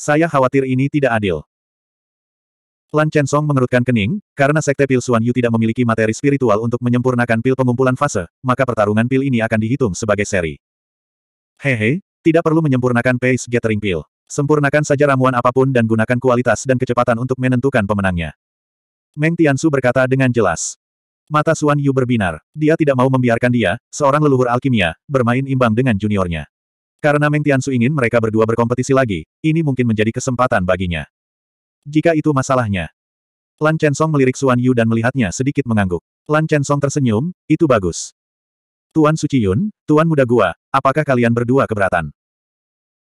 Saya khawatir ini tidak adil. Lan Chen Song mengerutkan kening, karena sekte pil Suan Yu tidak memiliki materi spiritual untuk menyempurnakan pil pengumpulan fase, maka pertarungan pil ini akan dihitung sebagai seri. Hehe, tidak perlu menyempurnakan pace gathering pil. Sempurnakan saja ramuan apapun dan gunakan kualitas dan kecepatan untuk menentukan pemenangnya. Meng Su berkata dengan jelas. Mata Suan Yu berbinar. Dia tidak mau membiarkan dia, seorang leluhur alkimia, bermain imbang dengan juniornya. Karena Meng Tiansu ingin mereka berdua berkompetisi lagi, ini mungkin menjadi kesempatan baginya. Jika itu masalahnya. Lan Chensong melirik Xuan Yu dan melihatnya sedikit mengangguk. Lan Chensong tersenyum, itu bagus. Tuan Suci Yun, Tuan Muda Gua, apakah kalian berdua keberatan?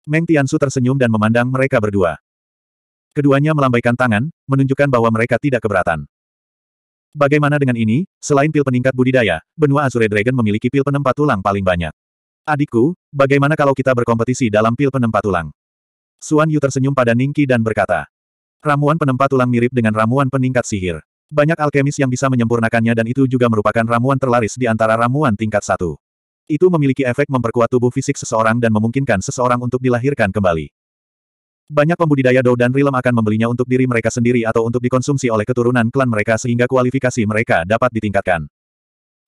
Meng Tiansu tersenyum dan memandang mereka berdua. Keduanya melambaikan tangan, menunjukkan bahwa mereka tidak keberatan. Bagaimana dengan ini, selain pil peningkat budidaya, benua Azure Dragon memiliki pil penempat tulang paling banyak. Adikku, bagaimana kalau kita berkompetisi dalam pil penempat tulang? Suan Yu tersenyum pada Ningki dan berkata. Ramuan penempat tulang mirip dengan ramuan peningkat sihir. Banyak alkemis yang bisa menyempurnakannya dan itu juga merupakan ramuan terlaris di antara ramuan tingkat satu. Itu memiliki efek memperkuat tubuh fisik seseorang dan memungkinkan seseorang untuk dilahirkan kembali. Banyak pembudidaya Dou dan Rilem akan membelinya untuk diri mereka sendiri atau untuk dikonsumsi oleh keturunan klan mereka sehingga kualifikasi mereka dapat ditingkatkan.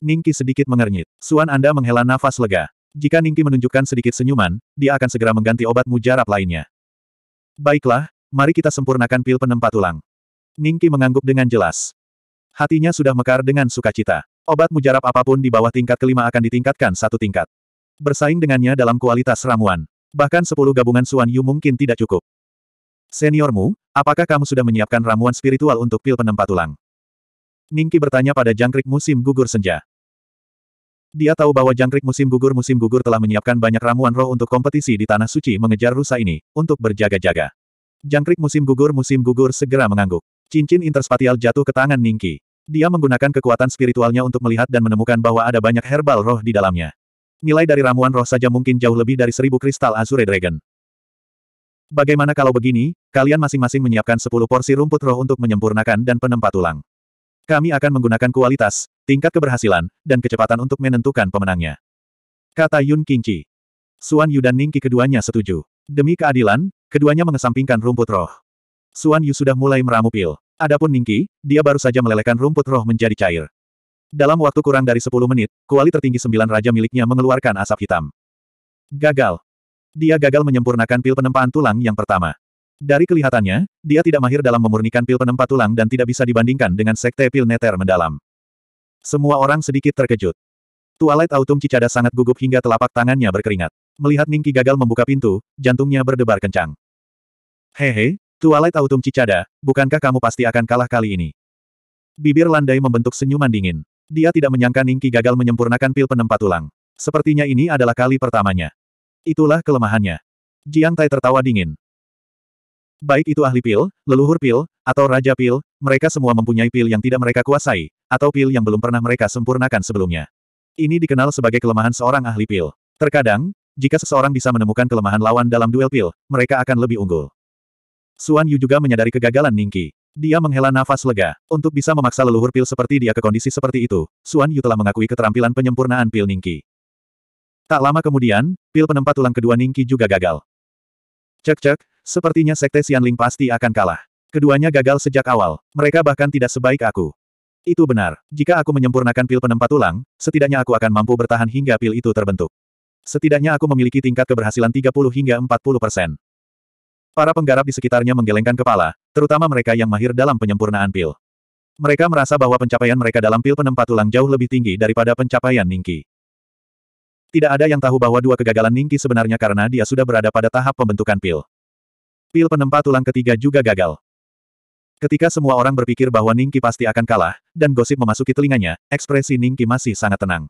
Ningki sedikit mengernyit. Suan Anda menghela nafas lega. Jika Ningki menunjukkan sedikit senyuman, dia akan segera mengganti obat mujarab lainnya. Baiklah, mari kita sempurnakan pil penempat tulang. Ningki mengangguk dengan jelas. Hatinya sudah mekar dengan sukacita. Obat mujarab apapun di bawah tingkat kelima akan ditingkatkan satu tingkat. Bersaing dengannya dalam kualitas ramuan. Bahkan sepuluh gabungan Suan Yu mungkin tidak cukup. Seniormu, apakah kamu sudah menyiapkan ramuan spiritual untuk pil penempat tulang? Ningki bertanya pada jangkrik musim gugur senja. Dia tahu bahwa jangkrik musim gugur musim gugur telah menyiapkan banyak ramuan roh untuk kompetisi di Tanah Suci mengejar rusa ini, untuk berjaga-jaga. Jangkrik musim gugur musim gugur segera mengangguk. Cincin interspatial jatuh ke tangan Ningki. Dia menggunakan kekuatan spiritualnya untuk melihat dan menemukan bahwa ada banyak herbal roh di dalamnya. Nilai dari ramuan roh saja mungkin jauh lebih dari seribu kristal Azure Dragon. Bagaimana kalau begini, kalian masing-masing menyiapkan sepuluh porsi rumput roh untuk menyempurnakan dan penempat tulang. Kami akan menggunakan kualitas, tingkat keberhasilan, dan kecepatan untuk menentukan pemenangnya. Kata Yun Qingqi. Suan Yu dan Ningqi keduanya setuju. Demi keadilan, keduanya mengesampingkan rumput roh. Suan Yu sudah mulai meramu pil. Adapun Ningqi, dia baru saja melelehkan rumput roh menjadi cair. Dalam waktu kurang dari 10 menit, kuali tertinggi sembilan raja miliknya mengeluarkan asap hitam. Gagal. Dia gagal menyempurnakan pil penempaan tulang yang pertama. Dari kelihatannya, dia tidak mahir dalam memurnikan pil penempat tulang dan tidak bisa dibandingkan dengan sekte pil neter mendalam. Semua orang sedikit terkejut. Tualet Autumn Cicada sangat gugup hingga telapak tangannya berkeringat. Melihat Ningki gagal membuka pintu, jantungnya berdebar kencang. Hehe, Tualet Autumn Cicada, bukankah kamu pasti akan kalah kali ini? Bibir landai membentuk senyuman dingin. Dia tidak menyangka Ningki gagal menyempurnakan pil penempat tulang. Sepertinya ini adalah kali pertamanya. Itulah kelemahannya. Jiang Tai tertawa dingin. Baik itu ahli pil, leluhur pil, atau raja pil, mereka semua mempunyai pil yang tidak mereka kuasai, atau pil yang belum pernah mereka sempurnakan sebelumnya. Ini dikenal sebagai kelemahan seorang ahli pil. Terkadang, jika seseorang bisa menemukan kelemahan lawan dalam duel pil, mereka akan lebih unggul. Suan Yu juga menyadari kegagalan Ningki. Dia menghela nafas lega. Untuk bisa memaksa leluhur pil seperti dia ke kondisi seperti itu, Suan Yu telah mengakui keterampilan penyempurnaan pil Ningki. Tak lama kemudian, pil penempat tulang kedua Ningki juga gagal. Cek-cek, Sepertinya Sekte Xianling pasti akan kalah. Keduanya gagal sejak awal. Mereka bahkan tidak sebaik aku. Itu benar. Jika aku menyempurnakan pil penempat tulang, setidaknya aku akan mampu bertahan hingga pil itu terbentuk. Setidaknya aku memiliki tingkat keberhasilan 30 hingga 40 persen. Para penggarap di sekitarnya menggelengkan kepala, terutama mereka yang mahir dalam penyempurnaan pil. Mereka merasa bahwa pencapaian mereka dalam pil penempat tulang jauh lebih tinggi daripada pencapaian Ningki. Tidak ada yang tahu bahwa dua kegagalan Ningki sebenarnya karena dia sudah berada pada tahap pembentukan pil. Pil penempa tulang ketiga juga gagal. Ketika semua orang berpikir bahwa Ningki pasti akan kalah, dan gosip memasuki telinganya, ekspresi Ningki masih sangat tenang.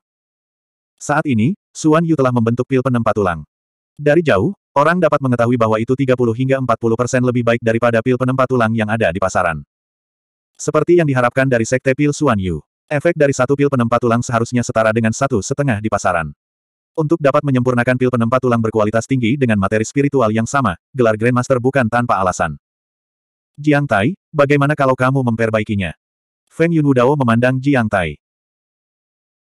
Saat ini, Suan Yu telah membentuk pil penempa tulang. Dari jauh, orang dapat mengetahui bahwa itu 30 hingga 40 persen lebih baik daripada pil penempa tulang yang ada di pasaran. Seperti yang diharapkan dari sekte pil Suan Yu. Efek dari satu pil penempa tulang seharusnya setara dengan satu setengah di pasaran. Untuk dapat menyempurnakan pil penempat tulang berkualitas tinggi dengan materi spiritual yang sama, gelar Grandmaster bukan tanpa alasan. Jiang Tai, bagaimana kalau kamu memperbaikinya? Feng Yunwudao memandang Jiang Tai.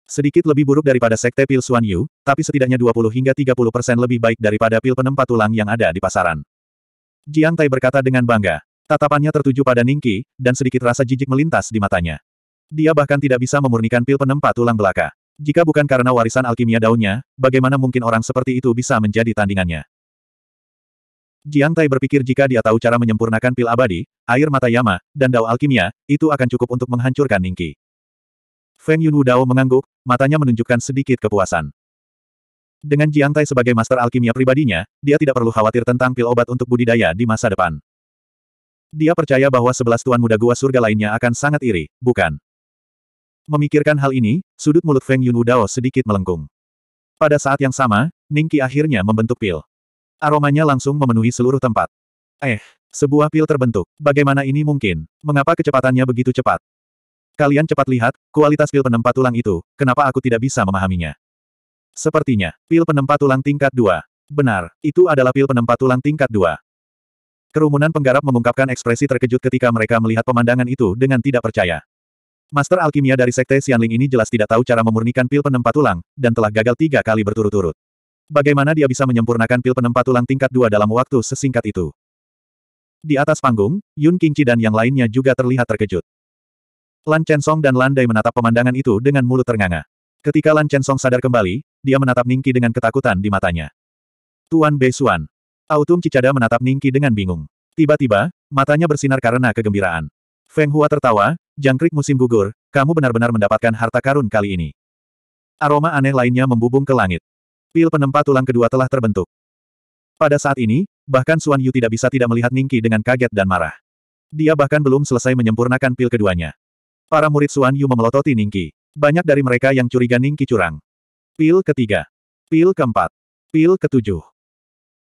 Sedikit lebih buruk daripada sekte pil Xuan Yu, tapi setidaknya 20 hingga 30 persen lebih baik daripada pil penempat tulang yang ada di pasaran. Jiang Tai berkata dengan bangga. Tatapannya tertuju pada Ningki, dan sedikit rasa jijik melintas di matanya. Dia bahkan tidak bisa memurnikan pil penempat tulang belaka. Jika bukan karena warisan alkimia daunnya, bagaimana mungkin orang seperti itu bisa menjadi tandingannya? Jiang Tai berpikir jika dia tahu cara menyempurnakan pil abadi, air mata Yama, dan dao alkimia, itu akan cukup untuk menghancurkan Ningki. Feng Yunwu Dao mengangguk, matanya menunjukkan sedikit kepuasan. Dengan Jiang Tai sebagai master alkimia pribadinya, dia tidak perlu khawatir tentang pil obat untuk budidaya di masa depan. Dia percaya bahwa sebelas tuan muda gua surga lainnya akan sangat iri, bukan? Memikirkan hal ini, sudut mulut Feng Yun Wudao sedikit melengkung. Pada saat yang sama, Ning Ningki akhirnya membentuk pil. Aromanya langsung memenuhi seluruh tempat. Eh, sebuah pil terbentuk. Bagaimana ini mungkin? Mengapa kecepatannya begitu cepat? Kalian cepat lihat, kualitas pil penempat tulang itu, kenapa aku tidak bisa memahaminya? Sepertinya, pil penempat tulang tingkat 2. Benar, itu adalah pil penempat tulang tingkat 2. Kerumunan penggarap mengungkapkan ekspresi terkejut ketika mereka melihat pemandangan itu dengan tidak percaya. Master alkimia dari Sekte Xianling ini jelas tidak tahu cara memurnikan pil penempat tulang, dan telah gagal tiga kali berturut-turut. Bagaimana dia bisa menyempurnakan pil penempat tulang tingkat dua dalam waktu sesingkat itu? Di atas panggung, Yun Qingqi dan yang lainnya juga terlihat terkejut. Lan Chen Song dan Lan Dai menatap pemandangan itu dengan mulut ternganga. Ketika Lan Chen Song sadar kembali, dia menatap Ningqi dengan ketakutan di matanya. Tuan Beisuan. Autum Cicada menatap Ningqi dengan bingung. Tiba-tiba, matanya bersinar karena kegembiraan. Feng Hua tertawa, jangkrik musim gugur, kamu benar-benar mendapatkan harta karun kali ini. Aroma aneh lainnya membubung ke langit. Pil penempa tulang kedua telah terbentuk. Pada saat ini, bahkan Suan Yu tidak bisa tidak melihat Ningki dengan kaget dan marah. Dia bahkan belum selesai menyempurnakan pil keduanya. Para murid Suan Yu memelototi Ningki. Banyak dari mereka yang curiga Ningki curang. Pil ketiga. Pil keempat. Pil ketujuh.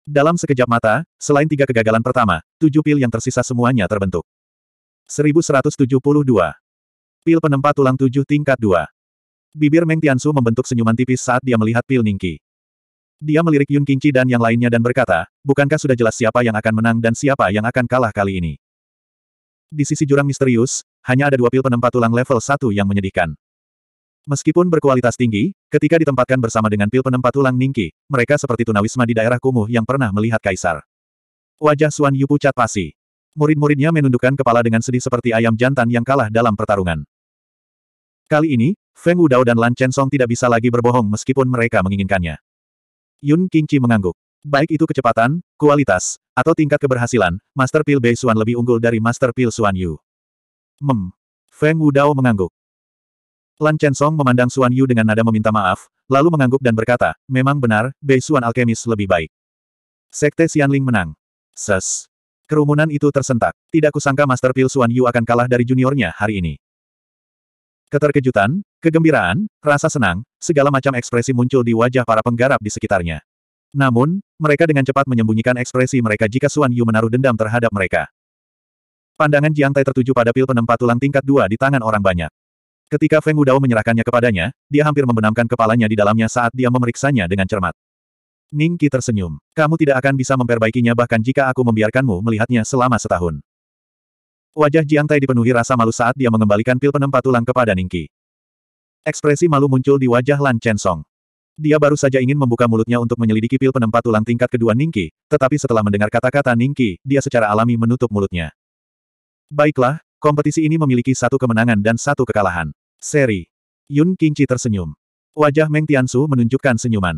Dalam sekejap mata, selain tiga kegagalan pertama, tujuh pil yang tersisa semuanya terbentuk. 1172. Pil penempat tulang tujuh tingkat dua. Bibir Meng Tiansu membentuk senyuman tipis saat dia melihat pil Ningqi. Dia melirik Yun Qingqi dan yang lainnya dan berkata, bukankah sudah jelas siapa yang akan menang dan siapa yang akan kalah kali ini? Di sisi jurang misterius, hanya ada dua pil penempat tulang level 1 yang menyedihkan. Meskipun berkualitas tinggi, ketika ditempatkan bersama dengan pil penempat tulang Ningqi, mereka seperti tunawisma di daerah kumuh yang pernah melihat kaisar. Wajah Suan Yu pucat pasi. Murid-muridnya menundukkan kepala dengan sedih seperti ayam jantan yang kalah dalam pertarungan. Kali ini, Feng Wudao dan Lan Chensong tidak bisa lagi berbohong meskipun mereka menginginkannya. Yun Qingqi mengangguk. Baik itu kecepatan, kualitas, atau tingkat keberhasilan, Master Pil Bei Suan lebih unggul dari Master Pil Xuan Yu. Mem. Feng Wudao mengangguk. Lan Chensong memandang Xuan Yu dengan nada meminta maaf, lalu mengangguk dan berkata, memang benar, Bei Suan Alchemist lebih baik. Sekte Xianling menang. Ses. Kerumunan itu tersentak. Tidak kusangka Master Pil Suan Yu akan kalah dari juniornya hari ini. Keterkejutan, kegembiraan, rasa senang, segala macam ekspresi muncul di wajah para penggarap di sekitarnya. Namun, mereka dengan cepat menyembunyikan ekspresi mereka jika Suan Yu menaruh dendam terhadap mereka. Pandangan Jiang Tai tertuju pada pil penempat tulang tingkat dua di tangan orang banyak. Ketika Feng Wudao menyerahkannya kepadanya, dia hampir membenamkan kepalanya di dalamnya saat dia memeriksanya dengan cermat. Ning Qi tersenyum. Kamu tidak akan bisa memperbaikinya bahkan jika aku membiarkanmu melihatnya selama setahun. Wajah Jiang Tai dipenuhi rasa malu saat dia mengembalikan pil penempat tulang kepada Ning Qi. Ekspresi malu muncul di wajah Lan Chen Song. Dia baru saja ingin membuka mulutnya untuk menyelidiki pil penempat tulang tingkat kedua Ning Qi, tetapi setelah mendengar kata-kata Ning Qi, dia secara alami menutup mulutnya. Baiklah, kompetisi ini memiliki satu kemenangan dan satu kekalahan. Seri. Yun Qingqi tersenyum. Wajah Meng Tiansu menunjukkan senyuman.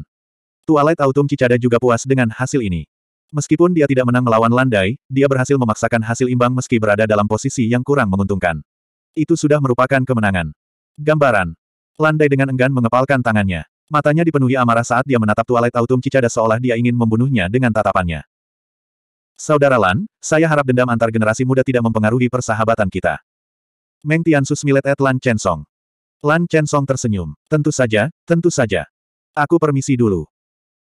Twilight Autumn Cicada juga puas dengan hasil ini. Meskipun dia tidak menang melawan Landai, dia berhasil memaksakan hasil imbang meski berada dalam posisi yang kurang menguntungkan. Itu sudah merupakan kemenangan. Gambaran. Landai dengan enggan mengepalkan tangannya. Matanya dipenuhi amarah saat dia menatap Twilight Autumn Cicada seolah dia ingin membunuhnya dengan tatapannya. Saudara Lan, saya harap dendam antar generasi muda tidak mempengaruhi persahabatan kita. Meng Sus Milet at Lan Chen Song. Lan Chen Song tersenyum. Tentu saja, tentu saja. Aku permisi dulu.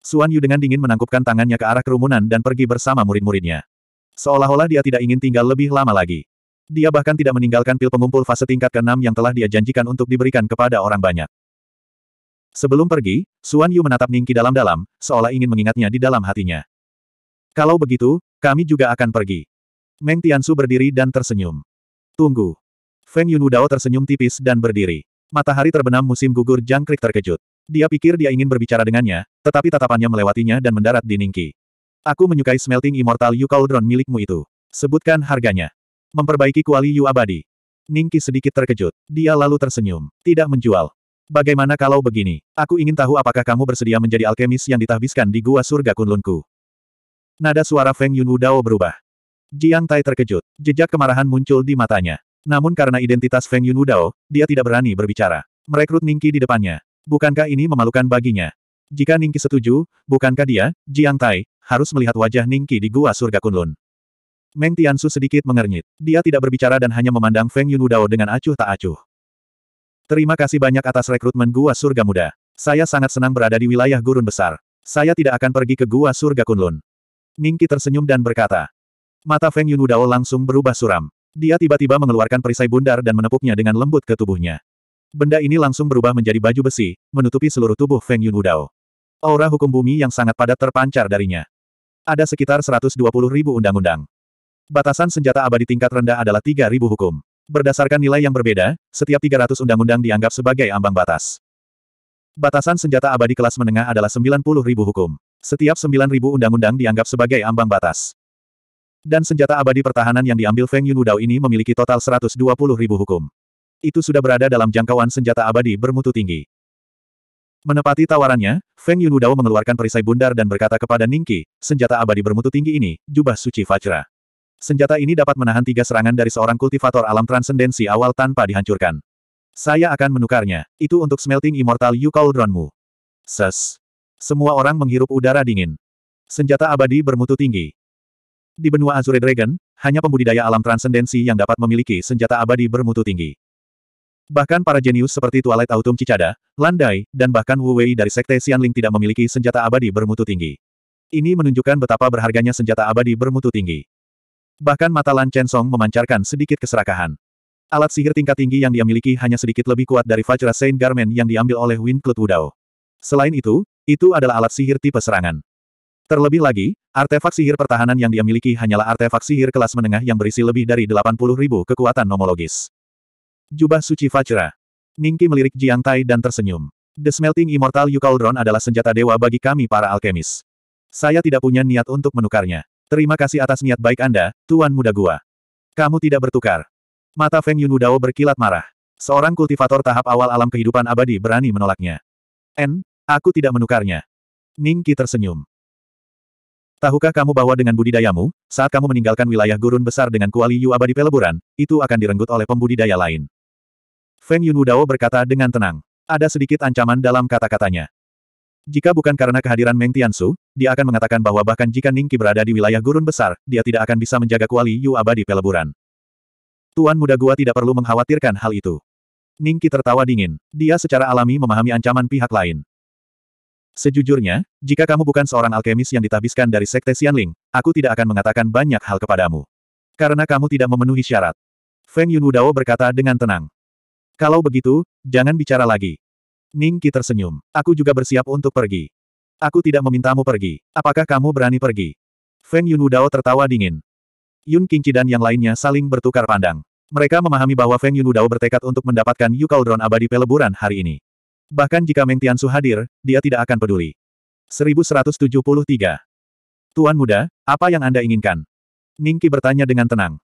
Suan Yu dengan dingin menangkupkan tangannya ke arah kerumunan dan pergi bersama murid-muridnya. Seolah-olah dia tidak ingin tinggal lebih lama lagi. Dia bahkan tidak meninggalkan pil pengumpul fase tingkat ke-6 yang telah dia janjikan untuk diberikan kepada orang banyak. Sebelum pergi, Suan Yu menatap Ningki dalam-dalam, seolah ingin mengingatnya di dalam hatinya. Kalau begitu, kami juga akan pergi. Meng Su berdiri dan tersenyum. Tunggu. Feng Yunwudao tersenyum tipis dan berdiri. Matahari terbenam musim gugur jangkrik terkejut. Dia pikir dia ingin berbicara dengannya, tetapi tatapannya melewatinya dan mendarat di Ningki. Aku menyukai smelting Immortal Yu Cauldron milikmu itu. Sebutkan harganya. Memperbaiki kuali Yu abadi. Ningki sedikit terkejut. Dia lalu tersenyum. Tidak menjual. Bagaimana kalau begini? Aku ingin tahu apakah kamu bersedia menjadi alkemis yang ditahbiskan di gua surga Kunlunku. Nada suara Feng Yun Wudao berubah. Jiang Tai terkejut. Jejak kemarahan muncul di matanya. Namun karena identitas Feng Yun Wudao, dia tidak berani berbicara. Merekrut Ningki di depannya. Bukankah ini memalukan baginya? Jika Ningki setuju, bukankah dia, Jiang Tai, harus melihat wajah Ningki di gua surga Kunlun? Meng Tiansu sedikit mengernyit. Dia tidak berbicara dan hanya memandang Feng Yunudao dengan acuh tak acuh. Terima kasih banyak atas rekrutmen gua surga muda. Saya sangat senang berada di wilayah gurun besar. Saya tidak akan pergi ke gua surga Kunlun. Ningki tersenyum dan berkata. Mata Feng Yunudao langsung berubah suram. Dia tiba-tiba mengeluarkan perisai bundar dan menepuknya dengan lembut ke tubuhnya. Benda ini langsung berubah menjadi baju besi, menutupi seluruh tubuh Feng Yun Wudao. Aura hukum bumi yang sangat padat terpancar darinya. Ada sekitar 120 ribu undang-undang. Batasan senjata abadi tingkat rendah adalah 3.000 hukum. Berdasarkan nilai yang berbeda, setiap 300 undang-undang dianggap sebagai ambang batas. Batasan senjata abadi kelas menengah adalah ribu hukum. Setiap 9.000 undang-undang dianggap sebagai ambang batas. Dan senjata abadi pertahanan yang diambil Feng Yun Wudao ini memiliki total 120 ribu hukum itu sudah berada dalam jangkauan senjata abadi bermutu tinggi. Menepati tawarannya, Feng Yunudao mengeluarkan perisai bundar dan berkata kepada Ningki, senjata abadi bermutu tinggi ini, jubah suci Fajra. Senjata ini dapat menahan tiga serangan dari seorang kultivator alam transendensi awal tanpa dihancurkan. Saya akan menukarnya. Itu untuk smelting immortal Yu Cauldronmu. Ses. Semua orang menghirup udara dingin. Senjata abadi bermutu tinggi. Di benua Azure Dragon, hanya pembudidaya alam transendensi yang dapat memiliki senjata abadi bermutu tinggi. Bahkan para jenius seperti Twilight Autumn Cicada, Landai, dan bahkan Wu Wei dari Sekte Xianling tidak memiliki senjata abadi bermutu tinggi. Ini menunjukkan betapa berharganya senjata abadi bermutu tinggi. Bahkan mata Lan Chen Song memancarkan sedikit keserakahan. Alat sihir tingkat tinggi yang dia miliki hanya sedikit lebih kuat dari Fajra Saint Garment yang diambil oleh Wind Cloud Wudao. Selain itu, itu adalah alat sihir tipe serangan. Terlebih lagi, artefak sihir pertahanan yang dia miliki hanyalah artefak sihir kelas menengah yang berisi lebih dari 80.000 kekuatan nomologis. Jubah suci Fajra. Ningki melirik Jiang Tai dan tersenyum. The Smelting Immortal Yu Cauldron adalah senjata dewa bagi kami para alkemis. Saya tidak punya niat untuk menukarnya. Terima kasih atas niat baik Anda, Tuan Muda Gua. Kamu tidak bertukar. Mata Feng Yunudao berkilat marah. Seorang kultivator tahap awal alam kehidupan abadi berani menolaknya. N, aku tidak menukarnya. Ningki tersenyum. Tahukah kamu bahwa dengan budidayamu, saat kamu meninggalkan wilayah gurun besar dengan kuali yu abadi peleburan, itu akan direnggut oleh pembudidaya lain. Feng Yunwudao berkata dengan tenang. Ada sedikit ancaman dalam kata-katanya. Jika bukan karena kehadiran Meng Tiansu, dia akan mengatakan bahwa bahkan jika Ning Qi berada di wilayah gurun besar, dia tidak akan bisa menjaga kuali Yu abadi peleburan. Tuan muda gua tidak perlu mengkhawatirkan hal itu. Ning Qi tertawa dingin. Dia secara alami memahami ancaman pihak lain. Sejujurnya, jika kamu bukan seorang alkemis yang ditabiskan dari Sekte Xianling, aku tidak akan mengatakan banyak hal kepadamu. Karena kamu tidak memenuhi syarat. Feng Yunwudao berkata dengan tenang. Kalau begitu, jangan bicara lagi. Ning Qi tersenyum. Aku juga bersiap untuk pergi. Aku tidak memintamu pergi. Apakah kamu berani pergi? Feng Yun Wudao tertawa dingin. Yun Qingqi dan yang lainnya saling bertukar pandang. Mereka memahami bahwa Feng Yun Wudao bertekad untuk mendapatkan Yu Cauldron abadi peleburan hari ini. Bahkan jika Meng Su hadir, dia tidak akan peduli. 1173. Tuan muda, apa yang Anda inginkan? Ningki bertanya dengan tenang.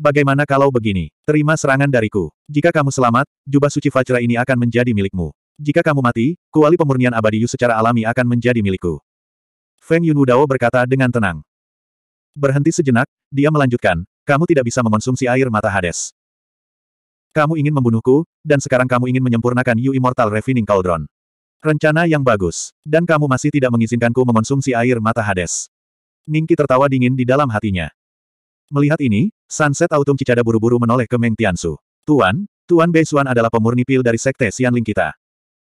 Bagaimana kalau begini? Terima serangan dariku. Jika kamu selamat, jubah suci Fajra ini akan menjadi milikmu. Jika kamu mati, kuali pemurnian abadi Yu secara alami akan menjadi milikku. Feng Yun Wudao berkata dengan tenang. Berhenti sejenak, dia melanjutkan, kamu tidak bisa mengonsumsi air mata Hades. Kamu ingin membunuhku, dan sekarang kamu ingin menyempurnakan Yu Immortal Refining Cauldron. Rencana yang bagus, dan kamu masih tidak mengizinkanku mengonsumsi air mata Hades. Ningki tertawa dingin di dalam hatinya. Melihat ini, Sunset Autumn Cicada buru-buru menoleh ke Meng Tiansu. Tuan, Tuan Beisuan adalah pemurni pil dari Sekte Xianling kita.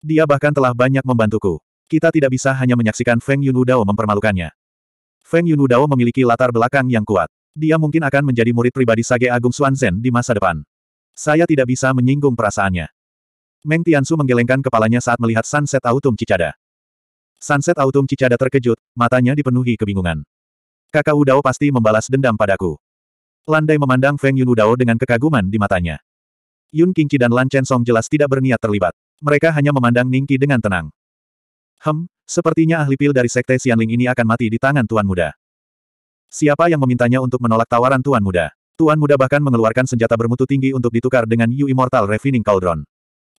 Dia bahkan telah banyak membantuku. Kita tidak bisa hanya menyaksikan Feng Yunudao Dao mempermalukannya. Feng Yunudao Dao memiliki latar belakang yang kuat. Dia mungkin akan menjadi murid pribadi Sage Agung Zhen di masa depan. Saya tidak bisa menyinggung perasaannya. Meng Tiansu menggelengkan kepalanya saat melihat sunset autumn cicada. Sunset autumn cicada terkejut, matanya dipenuhi kebingungan. Kakak Udao pasti membalas dendam padaku landai memandang Feng Yun Udao dengan kekaguman di matanya. Yun Qingqi dan Lan Chen Song jelas tidak berniat terlibat. Mereka hanya memandang Ningqi dengan tenang. Hem, sepertinya ahli pil dari Sekte Xianling ini akan mati di tangan Tuan Muda. Siapa yang memintanya untuk menolak tawaran Tuan Muda? Tuan Muda bahkan mengeluarkan senjata bermutu tinggi untuk ditukar dengan Yu Immortal Refining Cauldron.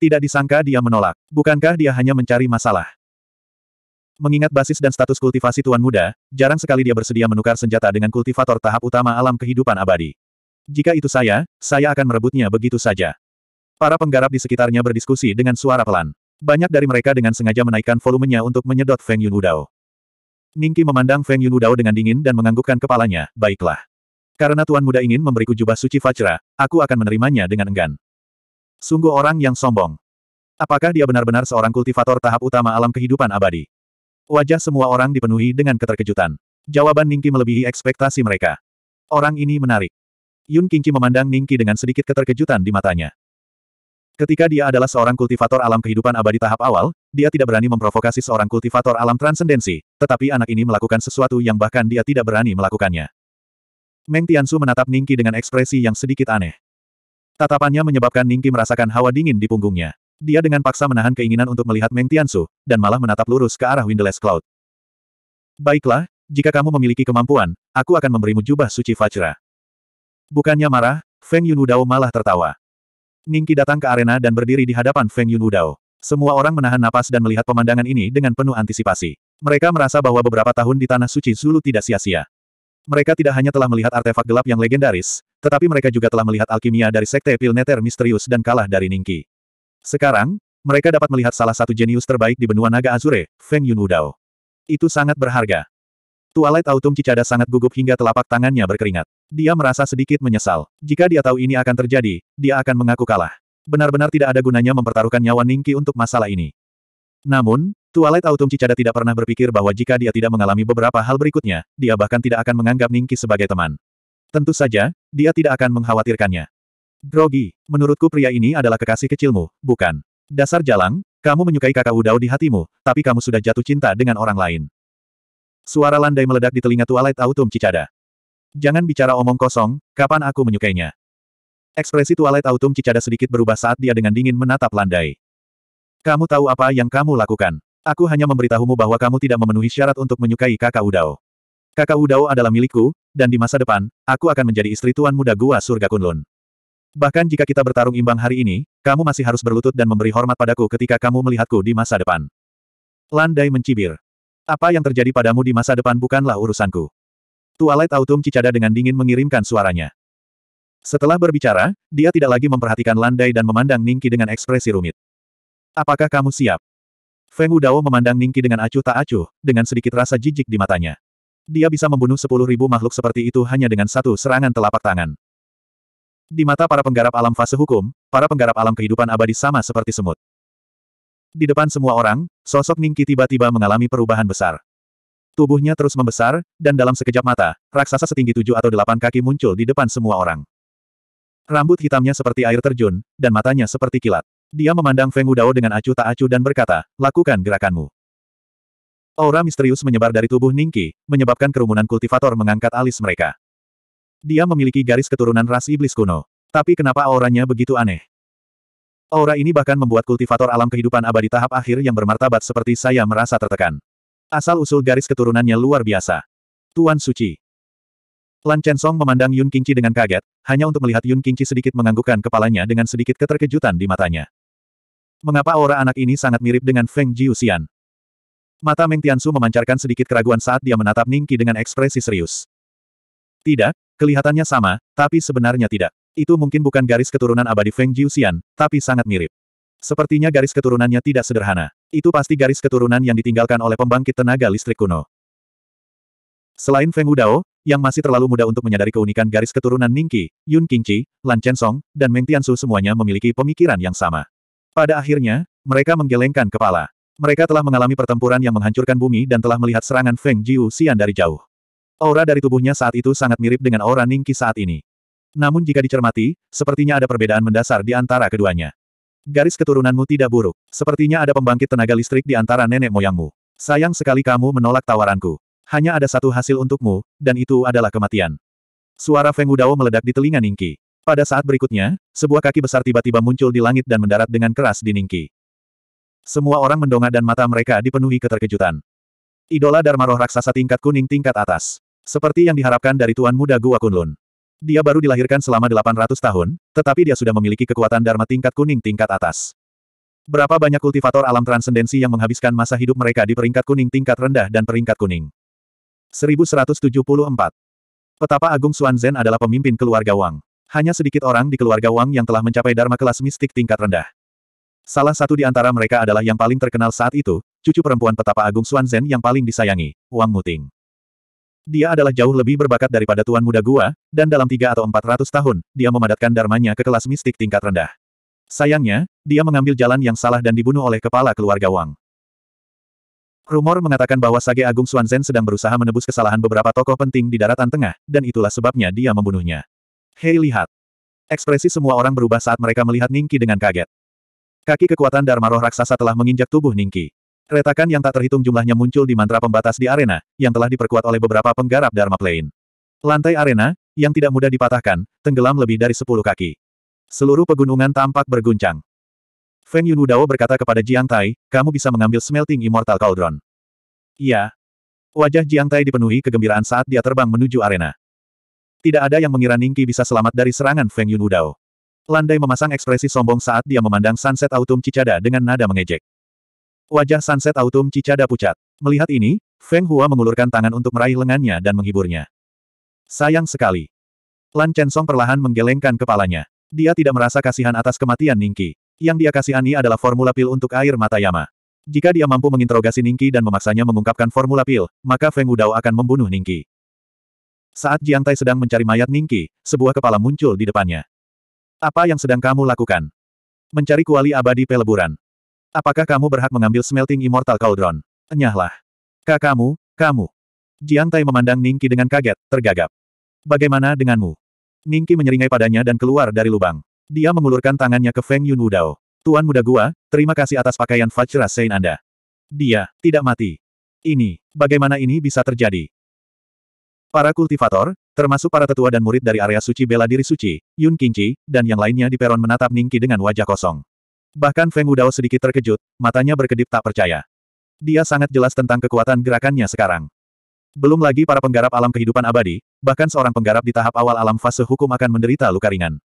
Tidak disangka dia menolak. Bukankah dia hanya mencari masalah? Mengingat basis dan status kultivasi Tuan Muda, jarang sekali dia bersedia menukar senjata dengan kultivator tahap utama alam kehidupan abadi. Jika itu saya, saya akan merebutnya begitu saja. Para penggarap di sekitarnya berdiskusi dengan suara pelan. Banyak dari mereka dengan sengaja menaikkan volumenya untuk menyedot Feng Yun Udao. Ningki memandang Feng Yun Udao dengan dingin dan menganggukkan kepalanya, baiklah. Karena Tuan Muda ingin memberiku jubah suci Fajra, aku akan menerimanya dengan enggan. Sungguh orang yang sombong. Apakah dia benar-benar seorang kultivator tahap utama alam kehidupan abadi? Wajah semua orang dipenuhi dengan keterkejutan. Jawaban Ningki melebihi ekspektasi mereka. Orang ini menarik. Yun Qingqi memandang Ningki dengan sedikit keterkejutan di matanya. Ketika dia adalah seorang kultivator alam kehidupan abadi tahap awal, dia tidak berani memprovokasi seorang kultivator alam transendensi, tetapi anak ini melakukan sesuatu yang bahkan dia tidak berani melakukannya. Meng Tiansu menatap Ningki dengan ekspresi yang sedikit aneh. Tatapannya menyebabkan Ningki merasakan hawa dingin di punggungnya. Dia dengan paksa menahan keinginan untuk melihat Meng Tiansu, dan malah menatap lurus ke arah Windless Cloud. Baiklah, jika kamu memiliki kemampuan, aku akan memberimu jubah suci Fajra. Bukannya marah, Feng Yunudao malah tertawa. Ningki datang ke arena dan berdiri di hadapan Feng Yunudao. Semua orang menahan napas dan melihat pemandangan ini dengan penuh antisipasi. Mereka merasa bahwa beberapa tahun di Tanah Suci Zulu tidak sia-sia. Mereka tidak hanya telah melihat artefak gelap yang legendaris, tetapi mereka juga telah melihat alkimia dari Sekte Pilneter misterius dan kalah dari Ningki. Sekarang, mereka dapat melihat salah satu jenius terbaik di benua naga Azure, Feng Yunudao. Itu sangat berharga. Twilight Autumn Cicada sangat gugup hingga telapak tangannya berkeringat. Dia merasa sedikit menyesal. Jika dia tahu ini akan terjadi, dia akan mengaku kalah. Benar-benar tidak ada gunanya mempertaruhkan nyawa Ningki untuk masalah ini. Namun, Twilight Autumn Cicada tidak pernah berpikir bahwa jika dia tidak mengalami beberapa hal berikutnya, dia bahkan tidak akan menganggap Ningki sebagai teman. Tentu saja, dia tidak akan mengkhawatirkannya. Grogi, menurutku pria ini adalah kekasih kecilmu, bukan? Dasar jalang, kamu menyukai kakak Udao di hatimu, tapi kamu sudah jatuh cinta dengan orang lain. Suara landai meledak di telinga Twilight Autumn Cicada. Jangan bicara omong kosong, kapan aku menyukainya? Ekspresi Twilight Autumn Cicada sedikit berubah saat dia dengan dingin menatap landai. Kamu tahu apa yang kamu lakukan. Aku hanya memberitahumu bahwa kamu tidak memenuhi syarat untuk menyukai kakak Udao. Kakak Udao adalah milikku, dan di masa depan, aku akan menjadi istri tuan muda gua surga Kunlun. Bahkan jika kita bertarung imbang hari ini, kamu masih harus berlutut dan memberi hormat padaku ketika kamu melihatku di masa depan. Landai mencibir. Apa yang terjadi padamu di masa depan bukanlah urusanku. Light Autumn Cicada dengan dingin mengirimkan suaranya. Setelah berbicara, dia tidak lagi memperhatikan Landai dan memandang Ningki dengan ekspresi rumit. Apakah kamu siap? Feng Udao memandang Ningki dengan acuh tak acuh, dengan sedikit rasa jijik di matanya. Dia bisa membunuh sepuluh ribu makhluk seperti itu hanya dengan satu serangan telapak tangan. Di mata para penggarap alam fase hukum, para penggarap alam kehidupan abadi sama seperti semut. Di depan semua orang, sosok Ningki tiba-tiba mengalami perubahan besar. Tubuhnya terus membesar, dan dalam sekejap mata, raksasa setinggi tujuh atau delapan kaki muncul di depan semua orang. Rambut hitamnya seperti air terjun, dan matanya seperti kilat. Dia memandang Feng Wudao dengan acuh tak acuh dan berkata, lakukan gerakanmu. Aura misterius menyebar dari tubuh Ningki, menyebabkan kerumunan kultivator mengangkat alis mereka. Dia memiliki garis keturunan ras iblis kuno. Tapi kenapa auranya begitu aneh? Aura ini bahkan membuat kultivator alam kehidupan abadi tahap akhir yang bermartabat seperti saya merasa tertekan. Asal-usul garis keturunannya luar biasa. Tuan Suci. Lan Chen Song memandang Yun Qingqi dengan kaget, hanya untuk melihat Yun Qingqi sedikit menganggukkan kepalanya dengan sedikit keterkejutan di matanya. Mengapa aura anak ini sangat mirip dengan Feng Jiuxian? Mata Meng Tiansu memancarkan sedikit keraguan saat dia menatap Ningqi dengan ekspresi serius. Tidak, kelihatannya sama, tapi sebenarnya tidak. Itu mungkin bukan garis keturunan abadi Feng Jiuxian, tapi sangat mirip. Sepertinya garis keturunannya tidak sederhana. Itu pasti garis keturunan yang ditinggalkan oleh pembangkit tenaga listrik kuno. Selain Feng Wudao, yang masih terlalu muda untuk menyadari keunikan garis keturunan Ningqi, Yun Qingqi, Lan Chensong, dan Meng Tiansu semuanya memiliki pemikiran yang sama. Pada akhirnya, mereka menggelengkan kepala. Mereka telah mengalami pertempuran yang menghancurkan bumi dan telah melihat serangan Feng Jiu dari jauh. Aura dari tubuhnya saat itu sangat mirip dengan aura Ningki saat ini. Namun jika dicermati, sepertinya ada perbedaan mendasar di antara keduanya. Garis keturunanmu tidak buruk. Sepertinya ada pembangkit tenaga listrik di antara nenek moyangmu. Sayang sekali kamu menolak tawaranku. Hanya ada satu hasil untukmu, dan itu adalah kematian. Suara Feng Udao meledak di telinga Ningki. Pada saat berikutnya, sebuah kaki besar tiba-tiba muncul di langit dan mendarat dengan keras di Ningki. Semua orang mendongak dan mata mereka dipenuhi keterkejutan. Idola Dharma roh raksasa tingkat kuning tingkat atas. Seperti yang diharapkan dari Tuan Muda Gua Kunlun. Dia baru dilahirkan selama 800 tahun, tetapi dia sudah memiliki kekuatan Dharma tingkat kuning tingkat atas. Berapa banyak kultivator alam transendensi yang menghabiskan masa hidup mereka di peringkat kuning tingkat rendah dan peringkat kuning? 1174. Petapa Agung Zhen adalah pemimpin keluarga Wang. Hanya sedikit orang di keluarga Wang yang telah mencapai Dharma kelas mistik tingkat rendah. Salah satu di antara mereka adalah yang paling terkenal saat itu, cucu perempuan petapa Agung Zhen yang paling disayangi, Wang Muting. Dia adalah jauh lebih berbakat daripada tuan muda gua, dan dalam tiga atau empat ratus tahun, dia memadatkan darmanya ke kelas mistik tingkat rendah. Sayangnya, dia mengambil jalan yang salah dan dibunuh oleh kepala keluarga Wang. Rumor mengatakan bahwa Sage Agung Xuanzhen sedang berusaha menebus kesalahan beberapa tokoh penting di daratan tengah, dan itulah sebabnya dia membunuhnya. Hei lihat! Ekspresi semua orang berubah saat mereka melihat Ningki dengan kaget. Kaki kekuatan Dharma Roh Raksasa telah menginjak tubuh Ningki. Retakan yang tak terhitung jumlahnya muncul di mantra pembatas di arena, yang telah diperkuat oleh beberapa penggarap Dharma Plane. Lantai arena, yang tidak mudah dipatahkan, tenggelam lebih dari sepuluh kaki. Seluruh pegunungan tampak berguncang. Feng Yunudao berkata kepada Jiang Tai, kamu bisa mengambil smelting Immortal Cauldron. Iya. Wajah Jiang Tai dipenuhi kegembiraan saat dia terbang menuju arena. Tidak ada yang mengira Ningki bisa selamat dari serangan Feng Yunudao. Landai memasang ekspresi sombong saat dia memandang sunset autumn Cicada dengan nada mengejek. Wajah sunset autumn Cicada pucat. Melihat ini, Feng Hua mengulurkan tangan untuk meraih lengannya dan menghiburnya. Sayang sekali. Lan Chen Song perlahan menggelengkan kepalanya. Dia tidak merasa kasihan atas kematian Ningki. Yang dia kasihani adalah formula pil untuk air mata Yama. Jika dia mampu menginterogasi Ningki dan memaksanya mengungkapkan formula pil, maka Feng Dao akan membunuh Ningki. Saat Jiang Tai sedang mencari mayat Ningki, sebuah kepala muncul di depannya. Apa yang sedang kamu lakukan? Mencari kuali abadi peleburan. Apakah kamu berhak mengambil smelting Immortal Cauldron? Enyahlah. Kakamu, kamu. Jiang Tai memandang Ningki dengan kaget, tergagap. Bagaimana denganmu? Ningki menyeringai padanya dan keluar dari lubang. Dia mengulurkan tangannya ke Feng Yun Wudao. Tuan muda gua, terima kasih atas pakaian Fajra Sein Anda. Dia, tidak mati. Ini, bagaimana ini bisa terjadi? Para kultivator, termasuk para tetua dan murid dari area suci bela diri suci, Yun Kinchi, dan yang lainnya di peron menatap Ningki dengan wajah kosong. Bahkan Feng Wudao sedikit terkejut, matanya berkedip tak percaya. Dia sangat jelas tentang kekuatan gerakannya sekarang. Belum lagi para penggarap alam kehidupan abadi, bahkan seorang penggarap di tahap awal alam fase hukum akan menderita luka ringan.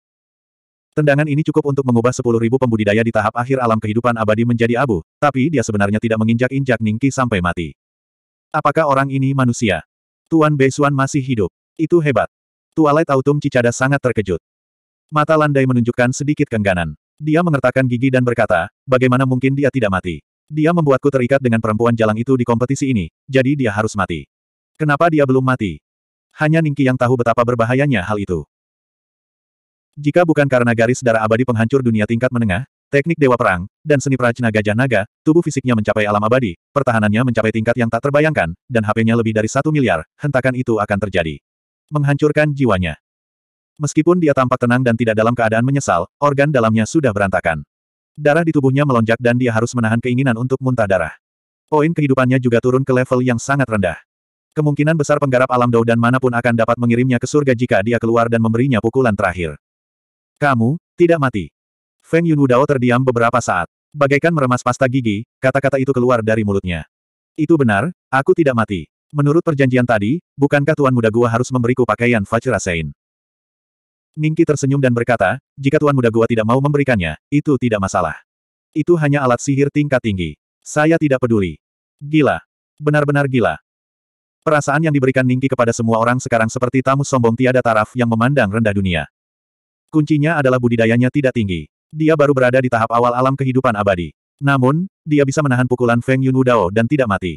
Tendangan ini cukup untuk mengubah 10.000 pembudidaya di tahap akhir alam kehidupan abadi menjadi abu, tapi dia sebenarnya tidak menginjak-injak Ningki sampai mati. Apakah orang ini manusia? Tuan Beisuan masih hidup. Itu hebat. Tualai Autumn Cicada sangat terkejut. Mata landai menunjukkan sedikit kengganan. Dia mengertakkan gigi dan berkata, bagaimana mungkin dia tidak mati? Dia membuatku terikat dengan perempuan jalang itu di kompetisi ini, jadi dia harus mati. Kenapa dia belum mati? Hanya Ningki yang tahu betapa berbahayanya hal itu. Jika bukan karena garis darah abadi penghancur dunia tingkat menengah, teknik dewa perang, dan seni prajna gajah naga, tubuh fisiknya mencapai alam abadi, pertahanannya mencapai tingkat yang tak terbayangkan, dan HP-nya lebih dari satu miliar, hentakan itu akan terjadi. Menghancurkan jiwanya. Meskipun dia tampak tenang dan tidak dalam keadaan menyesal, organ dalamnya sudah berantakan. Darah di tubuhnya melonjak dan dia harus menahan keinginan untuk muntah darah. Poin kehidupannya juga turun ke level yang sangat rendah. Kemungkinan besar penggarap alam Dao dan manapun akan dapat mengirimnya ke surga jika dia keluar dan memberinya pukulan terakhir. Kamu, tidak mati. Feng Yun Wudao terdiam beberapa saat. Bagaikan meremas pasta gigi, kata-kata itu keluar dari mulutnya. Itu benar, aku tidak mati. Menurut perjanjian tadi, bukankah Tuan Muda Gua harus memberiku pakaian Fajra Sein? Ningki tersenyum dan berkata, jika Tuan Muda Gua tidak mau memberikannya, itu tidak masalah. Itu hanya alat sihir tingkat tinggi. Saya tidak peduli. Gila. Benar-benar gila. Perasaan yang diberikan Ningki kepada semua orang sekarang seperti tamu sombong tiada taraf yang memandang rendah dunia. Kuncinya adalah budidayanya tidak tinggi. Dia baru berada di tahap awal alam kehidupan abadi. Namun, dia bisa menahan pukulan Feng Yun Wudao dan tidak mati.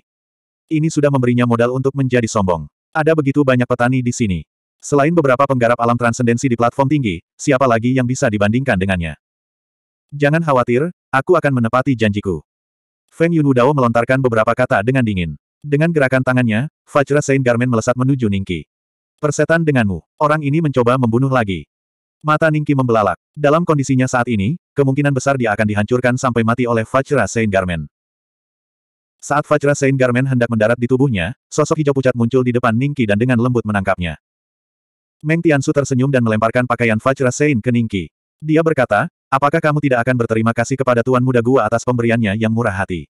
Ini sudah memberinya modal untuk menjadi sombong. Ada begitu banyak petani di sini. Selain beberapa penggarap alam transendensi di platform tinggi, siapa lagi yang bisa dibandingkan dengannya? Jangan khawatir, aku akan menepati janjiku. Feng Yunudao melontarkan beberapa kata dengan dingin. Dengan gerakan tangannya, Fajra Saint Garmen melesat menuju Ningki. Persetan denganmu, orang ini mencoba membunuh lagi. Mata Ningki membelalak. Dalam kondisinya saat ini, kemungkinan besar dia akan dihancurkan sampai mati oleh Fajra Saint Garmen. Saat Fajra Saint Garmen hendak mendarat di tubuhnya, sosok hijau pucat muncul di depan Ningki dan dengan lembut menangkapnya. Meng Tiansu tersenyum dan melemparkan pakaian Fajra Sein ke Ningki. Dia berkata, apakah kamu tidak akan berterima kasih kepada Tuan Muda Gua atas pemberiannya yang murah hati?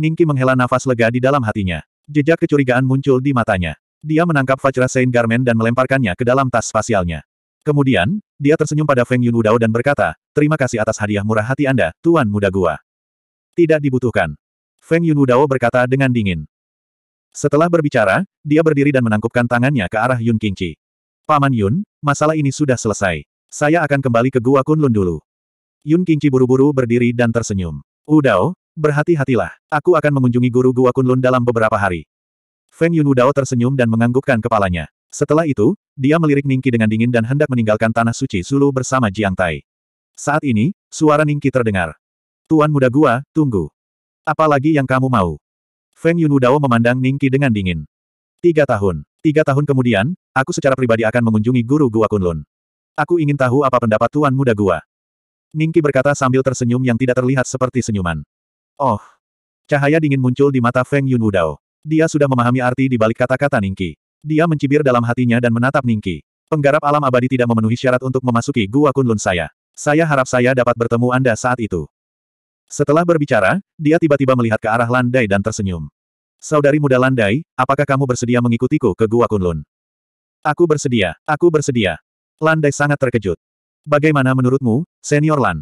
Ningki menghela nafas lega di dalam hatinya. Jejak kecurigaan muncul di matanya. Dia menangkap Fajra Sein Garment dan melemparkannya ke dalam tas spasialnya. Kemudian, dia tersenyum pada Feng Yun Wudao dan berkata, terima kasih atas hadiah murah hati Anda, Tuan Muda Gua. Tidak dibutuhkan. Feng Yun Wudao berkata dengan dingin. Setelah berbicara, dia berdiri dan menangkupkan tangannya ke arah Yun Qingqi. Paman Yun, masalah ini sudah selesai. Saya akan kembali ke Gua Kunlun dulu. Yun Kingci buru-buru berdiri dan tersenyum. Udao, berhati-hatilah. Aku akan mengunjungi guru Gua Kunlun dalam beberapa hari. Feng Yun Udao tersenyum dan menganggukkan kepalanya. Setelah itu, dia melirik Ningki dengan dingin dan hendak meninggalkan tanah suci Sulu bersama Jiang Tai. Saat ini, suara Ningki terdengar. Tuan muda gua, tunggu. Apalagi yang kamu mau? Feng Yun Udao memandang Ningki dengan dingin. Tiga tahun. Tiga tahun kemudian, aku secara pribadi akan mengunjungi guru Gua Kunlun. Aku ingin tahu apa pendapat Tuan Muda Gua. Ningki berkata sambil tersenyum yang tidak terlihat seperti senyuman. Oh. Cahaya dingin muncul di mata Feng Yun Wudao. Dia sudah memahami arti di balik kata-kata Ningki. Dia mencibir dalam hatinya dan menatap Ningki. Penggarap alam abadi tidak memenuhi syarat untuk memasuki Gua Kunlun saya. Saya harap saya dapat bertemu Anda saat itu. Setelah berbicara, dia tiba-tiba melihat ke arah landai dan tersenyum. Saudari muda landai, apakah kamu bersedia mengikutiku ke Gua Kunlun? Aku bersedia, aku bersedia. Landai sangat terkejut. Bagaimana menurutmu, senior Lan?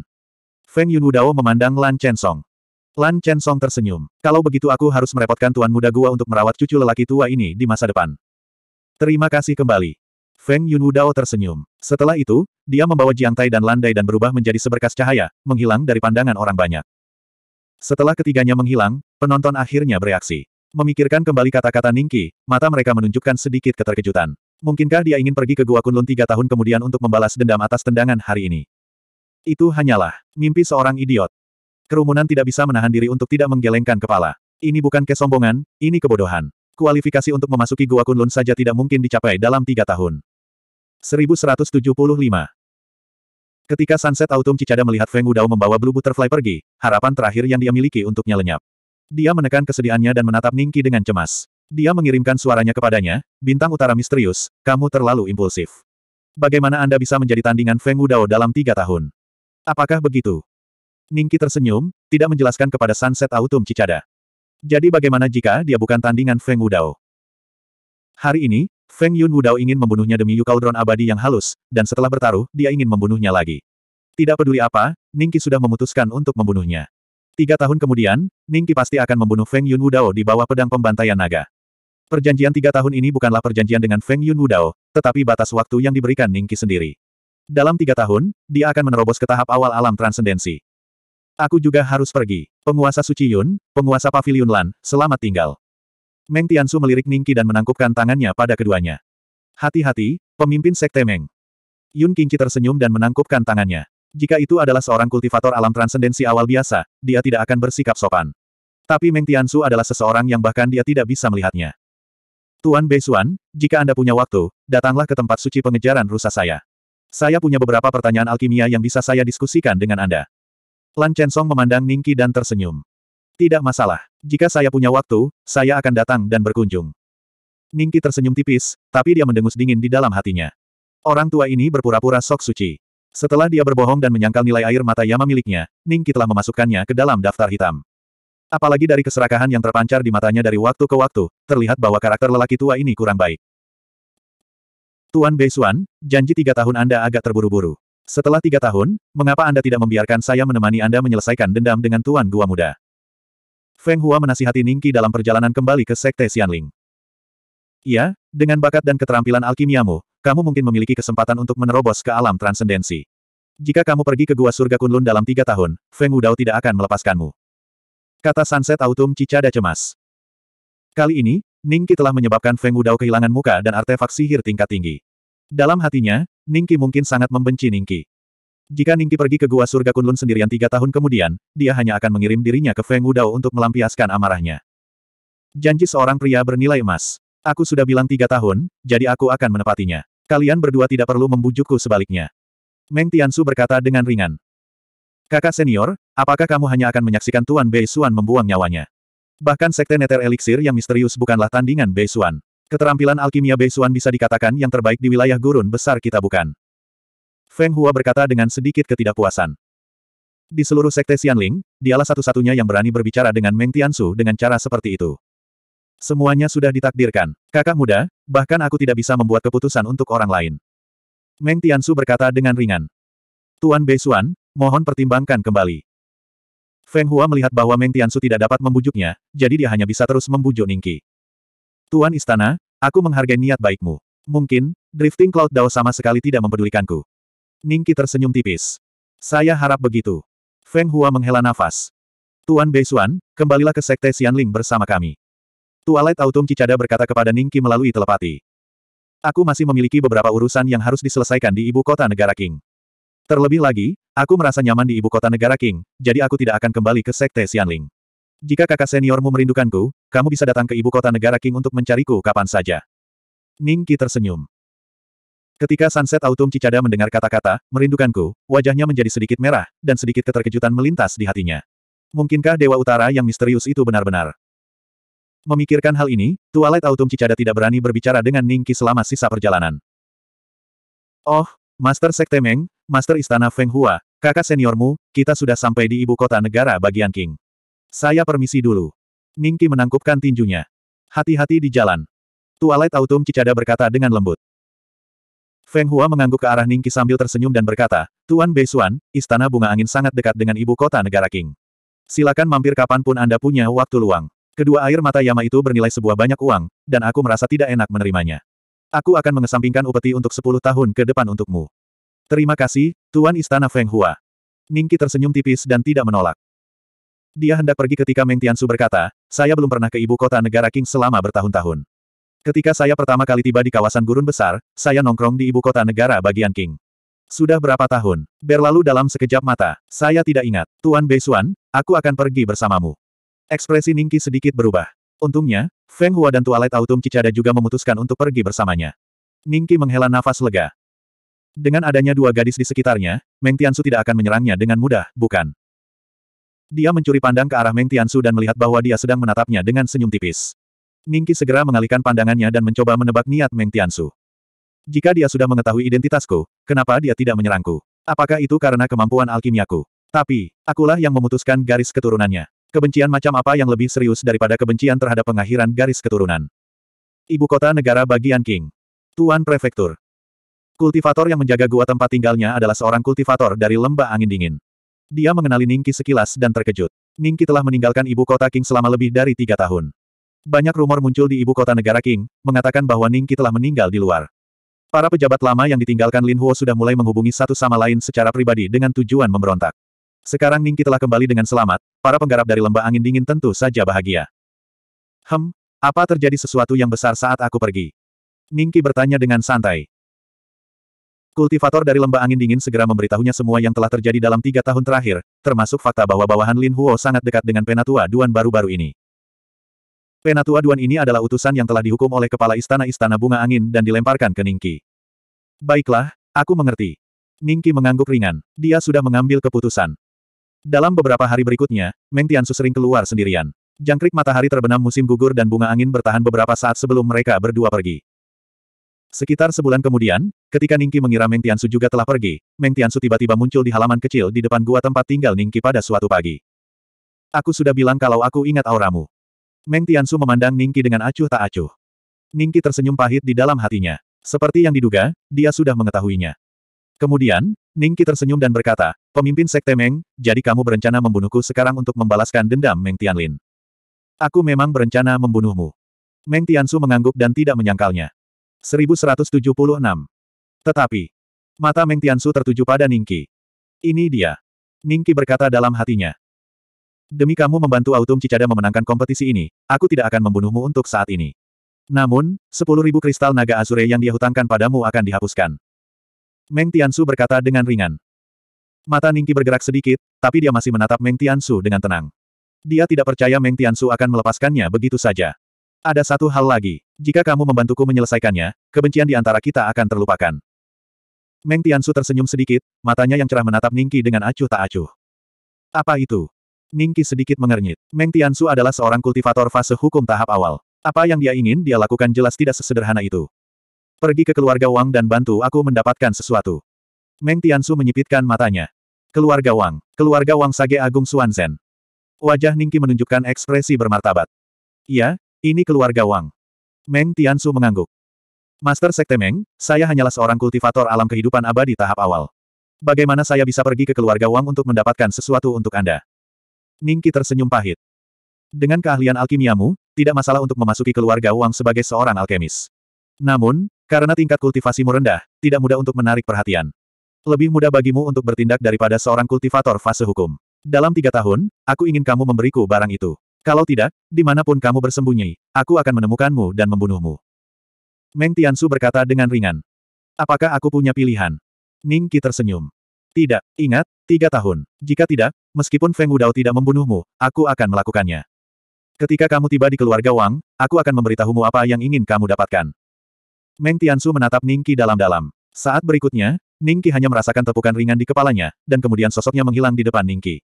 Feng Yunwudao memandang Lan Chensong. Lan Chensong tersenyum. Kalau begitu aku harus merepotkan tuan muda gua untuk merawat cucu lelaki tua ini di masa depan. Terima kasih kembali. Feng Yunwudao tersenyum. Setelah itu, dia membawa Jiang Tai dan Landai dan berubah menjadi seberkas cahaya, menghilang dari pandangan orang banyak. Setelah ketiganya menghilang, penonton akhirnya bereaksi. Memikirkan kembali kata-kata Ningki, mata mereka menunjukkan sedikit keterkejutan. Mungkinkah dia ingin pergi ke Gua Kunlun tiga tahun kemudian untuk membalas dendam atas tendangan hari ini? Itu hanyalah mimpi seorang idiot. Kerumunan tidak bisa menahan diri untuk tidak menggelengkan kepala. Ini bukan kesombongan, ini kebodohan. Kualifikasi untuk memasuki Gua Kunlun saja tidak mungkin dicapai dalam tiga tahun. 1175 Ketika sunset autumn Cicada melihat Feng Wudao membawa Blue Butterfly pergi, harapan terakhir yang dia miliki untuknya lenyap. Dia menekan kesedihannya dan menatap Ningki dengan cemas. Dia mengirimkan suaranya kepadanya, bintang utara misterius, kamu terlalu impulsif. Bagaimana Anda bisa menjadi tandingan Feng Wudao dalam tiga tahun? Apakah begitu? Ningki tersenyum, tidak menjelaskan kepada Sunset Autumn Cicada. Jadi bagaimana jika dia bukan tandingan Feng Wudao? Hari ini, Feng Yun Wudao ingin membunuhnya demi Yukaudron abadi yang halus, dan setelah bertaruh, dia ingin membunuhnya lagi. Tidak peduli apa, Ningki sudah memutuskan untuk membunuhnya. Tiga tahun kemudian, Qi pasti akan membunuh Feng Yun Wudao di bawah pedang pembantaian naga. Perjanjian tiga tahun ini bukanlah perjanjian dengan Feng Yun Wudao, tetapi batas waktu yang diberikan Qi sendiri. Dalam tiga tahun, dia akan menerobos ke tahap awal alam transendensi. Aku juga harus pergi. Penguasa Suci Yun, penguasa Pavilion Lan, selamat tinggal. Meng Tiansu melirik Ning Qi dan menangkupkan tangannya pada keduanya. Hati-hati, pemimpin Sekte Meng. Yun Qingqi tersenyum dan menangkupkan tangannya. Jika itu adalah seorang kultivator alam transendensi awal biasa, dia tidak akan bersikap sopan. Tapi Meng Tiansu adalah seseorang yang bahkan dia tidak bisa melihatnya. Tuan Beisuan, jika Anda punya waktu, datanglah ke tempat suci pengejaran rusa saya. Saya punya beberapa pertanyaan alkimia yang bisa saya diskusikan dengan Anda. Lan Chensong memandang Ningki dan tersenyum. Tidak masalah. Jika saya punya waktu, saya akan datang dan berkunjung. Ningki tersenyum tipis, tapi dia mendengus dingin di dalam hatinya. Orang tua ini berpura-pura sok suci. Setelah dia berbohong dan menyangkal nilai air mata Yama miliknya, Ningki telah memasukkannya ke dalam daftar hitam. Apalagi dari keserakahan yang terpancar di matanya dari waktu ke waktu, terlihat bahwa karakter lelaki tua ini kurang baik. Tuan Beisuan, janji tiga tahun Anda agak terburu-buru. Setelah tiga tahun, mengapa Anda tidak membiarkan saya menemani Anda menyelesaikan dendam dengan Tuan Gua Muda? Feng Hua menasihati Ningki dalam perjalanan kembali ke Sekte Xianling. Iya, dengan bakat dan keterampilan alkimiamu, kamu mungkin memiliki kesempatan untuk menerobos ke alam transendensi. Jika kamu pergi ke Gua Surga Kunlun dalam tiga tahun, Feng Wudao tidak akan melepaskanmu. Kata Sunset Autumn Cicada cemas. Kali ini, Ningki telah menyebabkan Feng Wudao kehilangan muka dan artefak sihir tingkat tinggi. Dalam hatinya, Ningki mungkin sangat membenci Ningki. Jika Ningki pergi ke Gua Surga Kunlun sendirian tiga tahun kemudian, dia hanya akan mengirim dirinya ke Feng Wudao untuk melampiaskan amarahnya. Janji seorang pria bernilai emas. Aku sudah bilang tiga tahun, jadi aku akan menepatinya. Kalian berdua tidak perlu membujukku sebaliknya. Meng Tiansu berkata dengan ringan. Kakak senior, apakah kamu hanya akan menyaksikan Tuan Bei Xuan membuang nyawanya? Bahkan sekte neter eliksir yang misterius bukanlah tandingan Bei Xuan. Keterampilan alkimia Bei Xuan bisa dikatakan yang terbaik di wilayah gurun besar kita bukan. Feng Hua berkata dengan sedikit ketidakpuasan. Di seluruh sekte Xianling, dialah satu-satunya yang berani berbicara dengan Meng Tiansu dengan cara seperti itu. Semuanya sudah ditakdirkan. Kakak muda, bahkan aku tidak bisa membuat keputusan untuk orang lain. Meng Tiansu berkata dengan ringan. Tuan Besuan, mohon pertimbangkan kembali. Feng Hua melihat bahwa Meng Tiansu tidak dapat membujuknya, jadi dia hanya bisa terus membujuk Ningki. Tuan Istana, aku menghargai niat baikmu. Mungkin, drifting Cloud Dao sama sekali tidak mempedulikanku. Ningki tersenyum tipis. Saya harap begitu. Feng Hua menghela nafas. Tuan Beisuan, kembalilah ke Sekte Xianling bersama kami. Twilight Autumn Cicada berkata kepada Ningki melalui telepati. Aku masih memiliki beberapa urusan yang harus diselesaikan di ibu kota negara King. Terlebih lagi, aku merasa nyaman di ibu kota negara King, jadi aku tidak akan kembali ke Sekte Xianling. Jika kakak seniormu merindukanku, kamu bisa datang ke ibu kota negara King untuk mencariku kapan saja. Ningki tersenyum. Ketika sunset autumn Cicada mendengar kata-kata, merindukanku, wajahnya menjadi sedikit merah, dan sedikit keterkejutan melintas di hatinya. Mungkinkah Dewa Utara yang misterius itu benar-benar Memikirkan hal ini, Twilight Autumn Cicada tidak berani berbicara dengan Ningki selama sisa perjalanan. Oh, Master Sekte Meng, Master Istana Feng Hua, kakak seniormu, kita sudah sampai di ibu kota negara bagian King. Saya permisi dulu. Ningki menangkupkan tinjunya. Hati-hati di jalan. Twilight Autumn Cicada berkata dengan lembut. Feng Hua mengangguk ke arah Ningki sambil tersenyum dan berkata, Tuan Beisuan, Istana Bunga Angin sangat dekat dengan ibu kota negara King. Silakan mampir kapanpun Anda punya waktu luang. Kedua air mata Yama itu bernilai sebuah banyak uang, dan aku merasa tidak enak menerimanya. Aku akan mengesampingkan upeti untuk sepuluh tahun ke depan untukmu. Terima kasih, Tuan Istana Feng Hua. Ningki tersenyum tipis dan tidak menolak. Dia hendak pergi ketika Meng Tiansu berkata, saya belum pernah ke ibu kota negara King selama bertahun-tahun. Ketika saya pertama kali tiba di kawasan gurun besar, saya nongkrong di ibu kota negara bagian King. Sudah berapa tahun? Berlalu dalam sekejap mata. Saya tidak ingat. Tuan Beisuan, aku akan pergi bersamamu. Ekspresi Ningki sedikit berubah. Untungnya, Feng Hua dan Tualet Autumn Cicada juga memutuskan untuk pergi bersamanya. Ningki menghela nafas lega. Dengan adanya dua gadis di sekitarnya, Meng Tiansu tidak akan menyerangnya dengan mudah, bukan? Dia mencuri pandang ke arah Meng Tiansu dan melihat bahwa dia sedang menatapnya dengan senyum tipis. Ningki segera mengalihkan pandangannya dan mencoba menebak niat Meng Tiansu. Jika dia sudah mengetahui identitasku, kenapa dia tidak menyerangku? Apakah itu karena kemampuan alkimiaku? Tapi, akulah yang memutuskan garis keturunannya. Kebencian macam apa yang lebih serius daripada kebencian terhadap pengakhiran garis keturunan? Ibu kota negara bagian King. Tuan Prefektur. Kultivator yang menjaga gua tempat tinggalnya adalah seorang kultivator dari lembah angin dingin. Dia mengenali Ningki sekilas dan terkejut. Ningki telah meninggalkan ibu kota King selama lebih dari tiga tahun. Banyak rumor muncul di ibu kota negara King, mengatakan bahwa Ningki telah meninggal di luar. Para pejabat lama yang ditinggalkan Lin Huo sudah mulai menghubungi satu sama lain secara pribadi dengan tujuan memberontak. Sekarang Ningki telah kembali dengan selamat, para penggarap dari lembah angin dingin tentu saja bahagia. Hem, apa terjadi sesuatu yang besar saat aku pergi? Ningki bertanya dengan santai. Kultivator dari lembah angin dingin segera memberitahunya semua yang telah terjadi dalam tiga tahun terakhir, termasuk fakta bahwa bawahan Lin Huo sangat dekat dengan Penatua Duan baru-baru ini. Penatua Duan ini adalah utusan yang telah dihukum oleh kepala istana-istana bunga angin dan dilemparkan ke Ningki. Baiklah, aku mengerti. Ningki mengangguk ringan. Dia sudah mengambil keputusan. Dalam beberapa hari berikutnya, Meng Tiansu sering keluar sendirian. Jangkrik matahari terbenam musim gugur dan bunga angin bertahan beberapa saat sebelum mereka berdua pergi. Sekitar sebulan kemudian, ketika Ningki mengira Meng Tiansu juga telah pergi, Meng Tiansu tiba-tiba muncul di halaman kecil di depan gua tempat tinggal Ningki pada suatu pagi. Aku sudah bilang kalau aku ingat auramu. Meng Tiansu memandang Ningki dengan acuh tak acuh. Ningki tersenyum pahit di dalam hatinya. Seperti yang diduga, dia sudah mengetahuinya. Kemudian, Ningki tersenyum dan berkata, Pemimpin Sekte Meng, jadi kamu berencana membunuhku sekarang untuk membalaskan dendam Meng Tianlin. Aku memang berencana membunuhmu. Meng Tiansu mengangguk dan tidak menyangkalnya. 1176. Tetapi, mata Meng Tiansu tertuju pada Ningki. Ini dia. Ningki berkata dalam hatinya. Demi kamu membantu Autumn Cicada memenangkan kompetisi ini, aku tidak akan membunuhmu untuk saat ini. Namun, 10.000 kristal naga Azure yang dia hutangkan padamu akan dihapuskan. Meng Tiansu berkata dengan ringan. Mata Ningki bergerak sedikit, tapi dia masih menatap Meng Tiansu dengan tenang. Dia tidak percaya Meng Tiansu akan melepaskannya begitu saja. Ada satu hal lagi, jika kamu membantuku menyelesaikannya, kebencian di antara kita akan terlupakan. Meng Tiansu tersenyum sedikit, matanya yang cerah menatap Ningki dengan acuh tak acuh. Apa itu? Ningki sedikit mengernyit. Meng Tiansu adalah seorang kultivator fase hukum tahap awal. Apa yang dia ingin dia lakukan jelas tidak sesederhana itu. Pergi ke keluarga Wang dan bantu aku mendapatkan sesuatu. Meng Tiansu menyipitkan matanya. Keluarga Wang. Keluarga Wang Sage Agung Suanzen. Wajah Ningki menunjukkan ekspresi bermartabat. Iya, ini keluarga Wang. Meng Tiansu mengangguk. Master Sekte Meng, saya hanyalah seorang kultivator alam kehidupan abadi tahap awal. Bagaimana saya bisa pergi ke keluarga Wang untuk mendapatkan sesuatu untuk Anda? Ningki tersenyum pahit. Dengan keahlian alkimiamu, tidak masalah untuk memasuki keluarga Wang sebagai seorang alkemis. Namun, karena tingkat kultivasimu rendah, tidak mudah untuk menarik perhatian. Lebih mudah bagimu untuk bertindak daripada seorang kultivator fase hukum. Dalam tiga tahun, aku ingin kamu memberiku barang itu. Kalau tidak, dimanapun kamu bersembunyi, aku akan menemukanmu dan membunuhmu. Meng Tiansu berkata dengan ringan. Apakah aku punya pilihan? Ning Qi tersenyum. Tidak, ingat, tiga tahun. Jika tidak, meskipun Feng Wudao tidak membunuhmu, aku akan melakukannya. Ketika kamu tiba di keluarga Wang, aku akan memberitahumu apa yang ingin kamu dapatkan. Meng Tiansu menatap Ningki dalam-dalam. Saat berikutnya, Ningki hanya merasakan tepukan ringan di kepalanya, dan kemudian sosoknya menghilang di depan Ningki.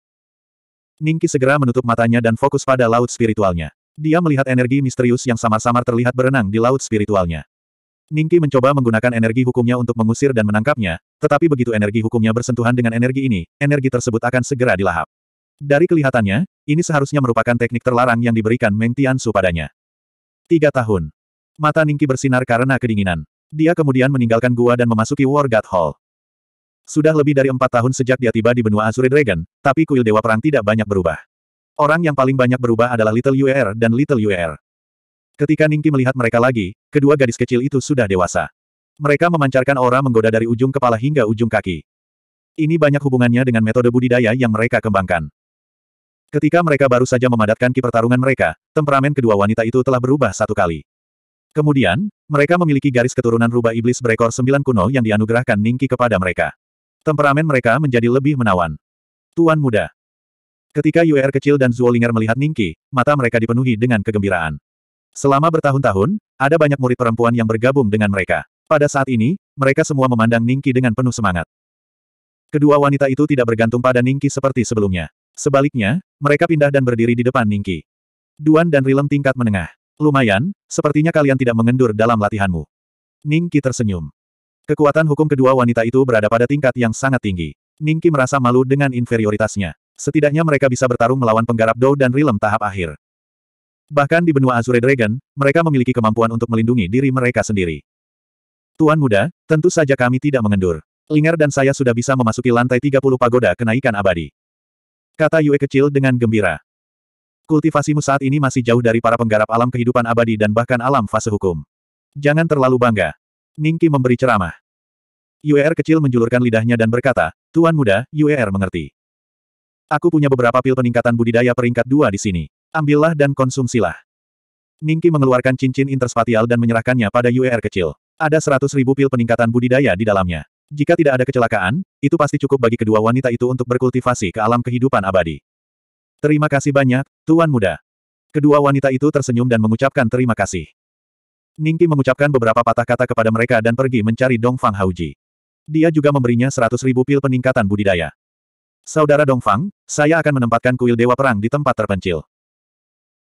Ningki segera menutup matanya dan fokus pada laut spiritualnya. Dia melihat energi misterius yang samar-samar terlihat berenang di laut spiritualnya. Ningki mencoba menggunakan energi hukumnya untuk mengusir dan menangkapnya, tetapi begitu energi hukumnya bersentuhan dengan energi ini, energi tersebut akan segera dilahap. Dari kelihatannya, ini seharusnya merupakan teknik terlarang yang diberikan Meng Tiansu padanya. Tiga tahun. Mata Ningki bersinar karena kedinginan. Dia kemudian meninggalkan gua dan memasuki War God Hall. Sudah lebih dari empat tahun sejak dia tiba di benua Azure Dragon, tapi kuil Dewa Perang tidak banyak berubah. Orang yang paling banyak berubah adalah Little UR dan Little UR. Ketika Ningki melihat mereka lagi, kedua gadis kecil itu sudah dewasa. Mereka memancarkan aura menggoda dari ujung kepala hingga ujung kaki. Ini banyak hubungannya dengan metode budidaya yang mereka kembangkan. Ketika mereka baru saja memadatkan ki pertarungan mereka, temperamen kedua wanita itu telah berubah satu kali. Kemudian, mereka memiliki garis keturunan rubah iblis berekor sembilan kuno yang dianugerahkan Ningki kepada mereka. Temperamen mereka menjadi lebih menawan. Tuan muda. Ketika UR kecil dan Zuolinger melihat Ningki, mata mereka dipenuhi dengan kegembiraan. Selama bertahun-tahun, ada banyak murid perempuan yang bergabung dengan mereka. Pada saat ini, mereka semua memandang Ningki dengan penuh semangat. Kedua wanita itu tidak bergantung pada Ningki seperti sebelumnya. Sebaliknya, mereka pindah dan berdiri di depan Ningki. Duan dan Rilem tingkat menengah. Lumayan, sepertinya kalian tidak mengendur dalam latihanmu. Ningki tersenyum. Kekuatan hukum kedua wanita itu berada pada tingkat yang sangat tinggi. Ningki merasa malu dengan inferioritasnya. Setidaknya mereka bisa bertarung melawan penggarap Dou dan Rilem tahap akhir. Bahkan di benua Azure Dragon, mereka memiliki kemampuan untuk melindungi diri mereka sendiri. Tuan muda, tentu saja kami tidak mengendur. Linger dan saya sudah bisa memasuki lantai 30 pagoda kenaikan abadi. Kata Yue kecil dengan gembira. Kultivasimu saat ini masih jauh dari para penggarap alam kehidupan abadi dan bahkan alam fase hukum. Jangan terlalu bangga. Ningki memberi ceramah. UER kecil menjulurkan lidahnya dan berkata, Tuan muda, UER mengerti. Aku punya beberapa pil peningkatan budidaya peringkat dua di sini. Ambillah dan konsumsilah. Ningki mengeluarkan cincin interspatial dan menyerahkannya pada UER kecil. Ada seratus ribu pil peningkatan budidaya di dalamnya. Jika tidak ada kecelakaan, itu pasti cukup bagi kedua wanita itu untuk berkultivasi ke alam kehidupan abadi. Terima kasih banyak, Tuan Muda. Kedua wanita itu tersenyum dan mengucapkan terima kasih. Ningki mengucapkan beberapa patah kata kepada mereka dan pergi mencari Dong Fang Hauji. Dia juga memberinya seratus ribu pil peningkatan budidaya. Saudara Dong Fang, saya akan menempatkan kuil Dewa Perang di tempat terpencil.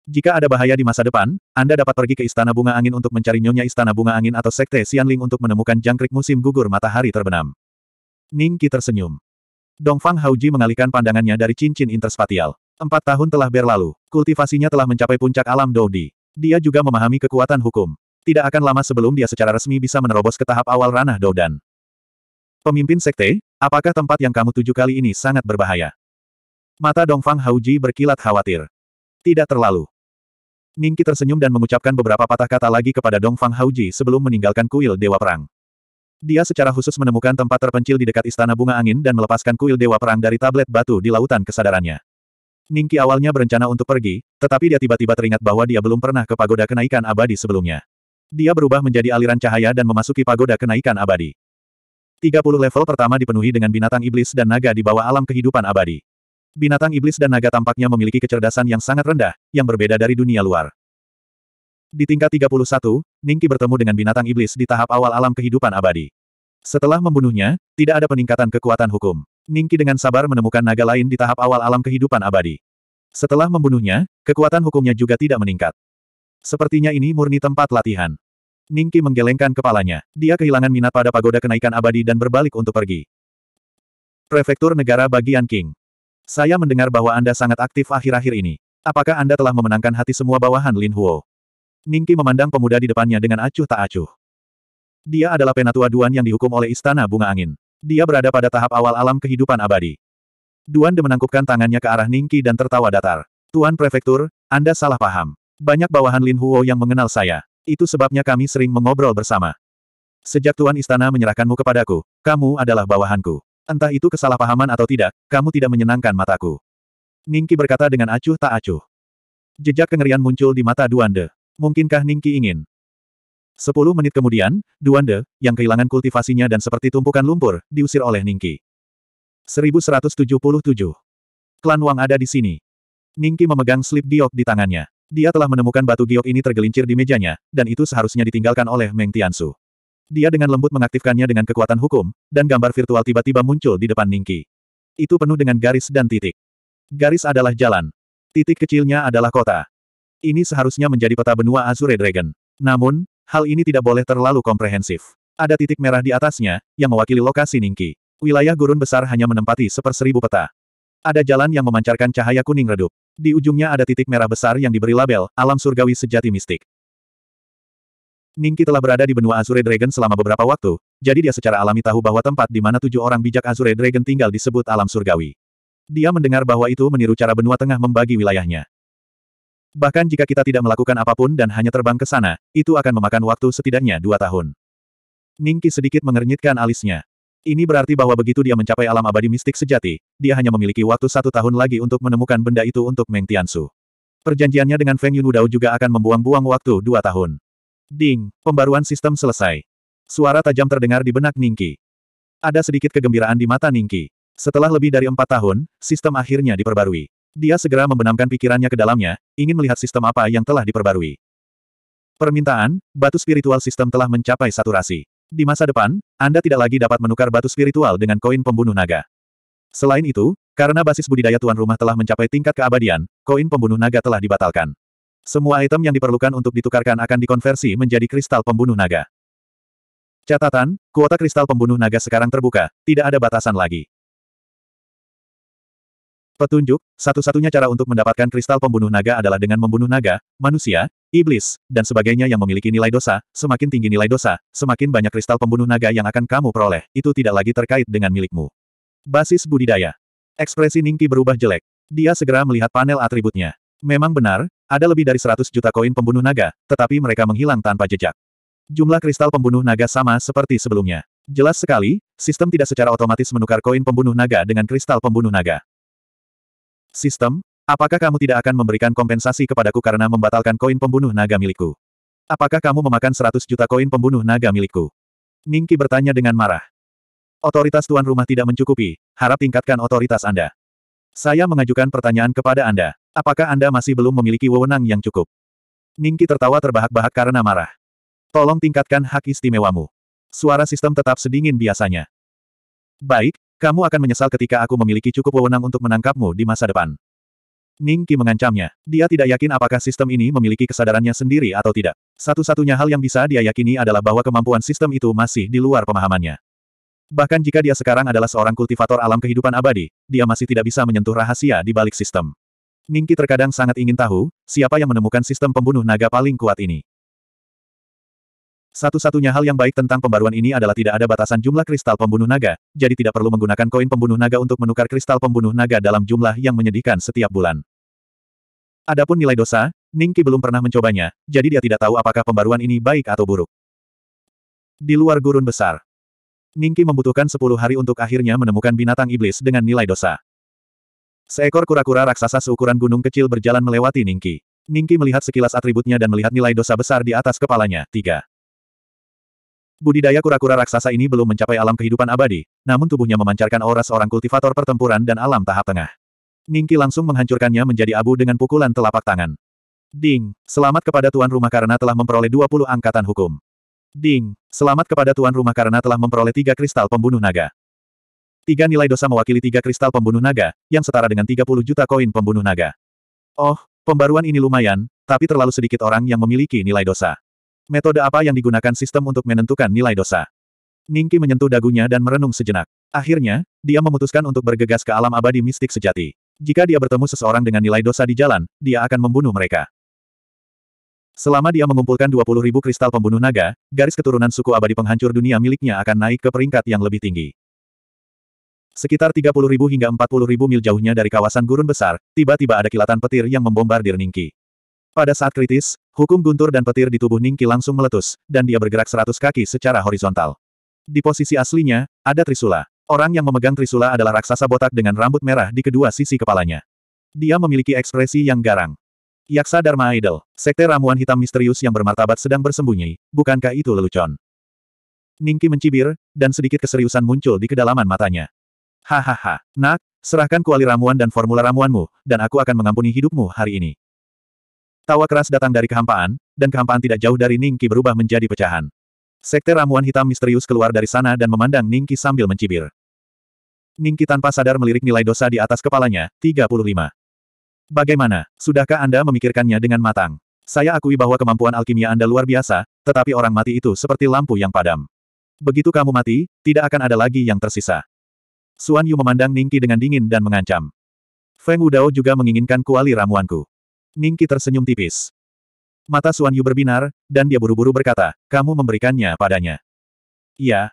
Jika ada bahaya di masa depan, Anda dapat pergi ke Istana Bunga Angin untuk mencari Nyonya Istana Bunga Angin atau Sekte Xianling untuk menemukan jangkrik musim gugur matahari terbenam. Ningki tersenyum. tersenyum. Dongfang Hauji mengalihkan pandangannya dari cincin interspatial. Empat tahun telah berlalu, kultivasinya telah mencapai puncak alam Doudi. Dia juga memahami kekuatan hukum. Tidak akan lama sebelum dia secara resmi bisa menerobos ke tahap awal ranah Doudan. Pemimpin sekte, apakah tempat yang kamu tuju kali ini sangat berbahaya? Mata Dongfang Hauji berkilat khawatir. Tidak terlalu. Ningki tersenyum dan mengucapkan beberapa patah kata lagi kepada Dongfang Hauji sebelum meninggalkan kuil Dewa Perang. Dia secara khusus menemukan tempat terpencil di dekat Istana Bunga Angin dan melepaskan kuil Dewa Perang dari tablet batu di lautan kesadarannya. Ningki awalnya berencana untuk pergi, tetapi dia tiba-tiba teringat bahwa dia belum pernah ke pagoda kenaikan abadi sebelumnya. Dia berubah menjadi aliran cahaya dan memasuki pagoda kenaikan abadi. 30 level pertama dipenuhi dengan binatang iblis dan naga di bawah alam kehidupan abadi. Binatang iblis dan naga tampaknya memiliki kecerdasan yang sangat rendah, yang berbeda dari dunia luar. Di tingkat 31, Ningki bertemu dengan binatang iblis di tahap awal alam kehidupan abadi. Setelah membunuhnya, tidak ada peningkatan kekuatan hukum. Ningki dengan sabar menemukan naga lain di tahap awal alam kehidupan abadi. Setelah membunuhnya, kekuatan hukumnya juga tidak meningkat. Sepertinya ini murni tempat latihan. Ningki menggelengkan kepalanya. Dia kehilangan minat pada pagoda kenaikan abadi dan berbalik untuk pergi. Prefektur Negara Bagian King. Saya mendengar bahwa Anda sangat aktif akhir-akhir ini. Apakah Anda telah memenangkan hati semua bawahan Lin Huo? Ningki memandang pemuda di depannya dengan acuh tak acuh. Dia adalah penatua Duan yang dihukum oleh Istana Bunga Angin. Dia berada pada tahap awal alam kehidupan abadi. Duan De menangkupkan tangannya ke arah Ningki dan tertawa datar. Tuan Prefektur, Anda salah paham. Banyak bawahan Lin Huo yang mengenal saya. Itu sebabnya kami sering mengobrol bersama. Sejak Tuan Istana menyerahkanmu kepadaku, kamu adalah bawahanku. Entah itu kesalahpahaman atau tidak, kamu tidak menyenangkan mataku. Ningki berkata dengan acuh tak acuh. Jejak kengerian muncul di mata Duan De. Mungkinkah Ningki ingin Sepuluh menit kemudian, Duande, yang kehilangan kultivasinya dan seperti tumpukan lumpur, diusir oleh Ningki. 1177. Klan Wang ada di sini. Ningki memegang slip giok di tangannya. Dia telah menemukan batu giok ini tergelincir di mejanya, dan itu seharusnya ditinggalkan oleh Meng Tiansu. Dia dengan lembut mengaktifkannya dengan kekuatan hukum, dan gambar virtual tiba-tiba muncul di depan Ningki. Itu penuh dengan garis dan titik. Garis adalah jalan. Titik kecilnya adalah kota. Ini seharusnya menjadi peta benua Azure Dragon. Namun, hal ini tidak boleh terlalu komprehensif. Ada titik merah di atasnya, yang mewakili lokasi Ningki. Wilayah gurun besar hanya menempati seperseribu peta. Ada jalan yang memancarkan cahaya kuning redup. Di ujungnya ada titik merah besar yang diberi label, alam surgawi sejati mistik. Ningki telah berada di benua Azure Dragon selama beberapa waktu, jadi dia secara alami tahu bahwa tempat di mana tujuh orang bijak Azure Dragon tinggal disebut alam surgawi. Dia mendengar bahwa itu meniru cara benua tengah membagi wilayahnya. Bahkan jika kita tidak melakukan apapun dan hanya terbang ke sana, itu akan memakan waktu setidaknya dua tahun. Ningki sedikit mengernyitkan alisnya. Ini berarti bahwa begitu dia mencapai alam abadi mistik sejati, dia hanya memiliki waktu satu tahun lagi untuk menemukan benda itu untuk Meng Tiansu. Perjanjiannya dengan Feng Yunudao juga akan membuang-buang waktu dua tahun. Ding, pembaruan sistem selesai. Suara tajam terdengar di benak Ningki. Ada sedikit kegembiraan di mata Ningki. Setelah lebih dari empat tahun, sistem akhirnya diperbarui. Dia segera membenamkan pikirannya ke dalamnya, ingin melihat sistem apa yang telah diperbarui. Permintaan, batu spiritual sistem telah mencapai saturasi. Di masa depan, Anda tidak lagi dapat menukar batu spiritual dengan koin pembunuh naga. Selain itu, karena basis budidaya tuan rumah telah mencapai tingkat keabadian, koin pembunuh naga telah dibatalkan. Semua item yang diperlukan untuk ditukarkan akan dikonversi menjadi kristal pembunuh naga. Catatan, kuota kristal pembunuh naga sekarang terbuka, tidak ada batasan lagi. Petunjuk, satu-satunya cara untuk mendapatkan kristal pembunuh naga adalah dengan membunuh naga, manusia, iblis, dan sebagainya yang memiliki nilai dosa, semakin tinggi nilai dosa, semakin banyak kristal pembunuh naga yang akan kamu peroleh, itu tidak lagi terkait dengan milikmu. Basis budidaya. Ekspresi Ningki berubah jelek. Dia segera melihat panel atributnya. Memang benar, ada lebih dari 100 juta koin pembunuh naga, tetapi mereka menghilang tanpa jejak. Jumlah kristal pembunuh naga sama seperti sebelumnya. Jelas sekali, sistem tidak secara otomatis menukar koin pembunuh naga dengan kristal pembunuh naga. Sistem, apakah kamu tidak akan memberikan kompensasi kepadaku karena membatalkan koin pembunuh naga milikku? Apakah kamu memakan 100 juta koin pembunuh naga milikku? Ningki bertanya dengan marah. Otoritas tuan rumah tidak mencukupi, harap tingkatkan otoritas Anda. Saya mengajukan pertanyaan kepada Anda. Apakah Anda masih belum memiliki wewenang yang cukup? Ningki tertawa terbahak-bahak karena marah. Tolong tingkatkan hak istimewamu. Suara sistem tetap sedingin biasanya. Baik, kamu akan menyesal ketika aku memiliki cukup wewenang untuk menangkapmu di masa depan. Ning Qi mengancamnya. Dia tidak yakin apakah sistem ini memiliki kesadarannya sendiri atau tidak. Satu-satunya hal yang bisa dia yakini adalah bahwa kemampuan sistem itu masih di luar pemahamannya. Bahkan jika dia sekarang adalah seorang kultivator alam kehidupan abadi, dia masih tidak bisa menyentuh rahasia di balik sistem. Ningki terkadang sangat ingin tahu, siapa yang menemukan sistem pembunuh naga paling kuat ini. Satu-satunya hal yang baik tentang pembaruan ini adalah tidak ada batasan jumlah kristal pembunuh naga, jadi tidak perlu menggunakan koin pembunuh naga untuk menukar kristal pembunuh naga dalam jumlah yang menyedihkan setiap bulan. Adapun nilai dosa, Ningki belum pernah mencobanya, jadi dia tidak tahu apakah pembaruan ini baik atau buruk. Di luar gurun besar, Ningki membutuhkan 10 hari untuk akhirnya menemukan binatang iblis dengan nilai dosa. Seekor kura-kura raksasa seukuran gunung kecil berjalan melewati Ningki. Ningki melihat sekilas atributnya dan melihat nilai dosa besar di atas kepalanya, tiga. Budidaya kura-kura raksasa ini belum mencapai alam kehidupan abadi, namun tubuhnya memancarkan aura seorang kultivator pertempuran dan alam tahap tengah. Ningki langsung menghancurkannya menjadi abu dengan pukulan telapak tangan. Ding, selamat kepada tuan rumah karena telah memperoleh 20 angkatan hukum. Ding, selamat kepada tuan rumah karena telah memperoleh tiga kristal pembunuh naga. Tiga nilai dosa mewakili tiga kristal pembunuh naga, yang setara dengan 30 juta koin pembunuh naga. Oh, pembaruan ini lumayan, tapi terlalu sedikit orang yang memiliki nilai dosa. Metode apa yang digunakan sistem untuk menentukan nilai dosa? Ningki menyentuh dagunya dan merenung sejenak. Akhirnya, dia memutuskan untuk bergegas ke alam abadi mistik sejati. Jika dia bertemu seseorang dengan nilai dosa di jalan, dia akan membunuh mereka. Selama dia mengumpulkan 20 ribu kristal pembunuh naga, garis keturunan suku abadi penghancur dunia miliknya akan naik ke peringkat yang lebih tinggi. Sekitar 30 ribu hingga 40 ribu mil jauhnya dari kawasan gurun besar, tiba-tiba ada kilatan petir yang membombardir Ningki. Pada saat kritis, hukum guntur dan petir di tubuh Ningki langsung meletus, dan dia bergerak seratus kaki secara horizontal. Di posisi aslinya, ada Trisula. Orang yang memegang Trisula adalah raksasa botak dengan rambut merah di kedua sisi kepalanya. Dia memiliki ekspresi yang garang. Yaksa Dharma Idol, sekte ramuan hitam misterius yang bermartabat sedang bersembunyi, bukankah itu lelucon? Ningki mencibir, dan sedikit keseriusan muncul di kedalaman matanya. Hahaha, nak, serahkan kuali ramuan dan formula ramuanmu, dan aku akan mengampuni hidupmu hari ini. Tawa keras datang dari kehampaan, dan kehampaan tidak jauh dari Ningki berubah menjadi pecahan. Sekte ramuan hitam misterius keluar dari sana dan memandang Ningki sambil mencibir. Ningki tanpa sadar melirik nilai dosa di atas kepalanya, 35. Bagaimana, sudahkah Anda memikirkannya dengan matang? Saya akui bahwa kemampuan alkimia Anda luar biasa, tetapi orang mati itu seperti lampu yang padam. Begitu kamu mati, tidak akan ada lagi yang tersisa. Suan Yu memandang Ningki dengan dingin dan mengancam. Feng Udao juga menginginkan kuali ramuanku. Ningki tersenyum tipis. Mata Suan Yu berbinar, dan dia buru-buru berkata, kamu memberikannya padanya. Iya.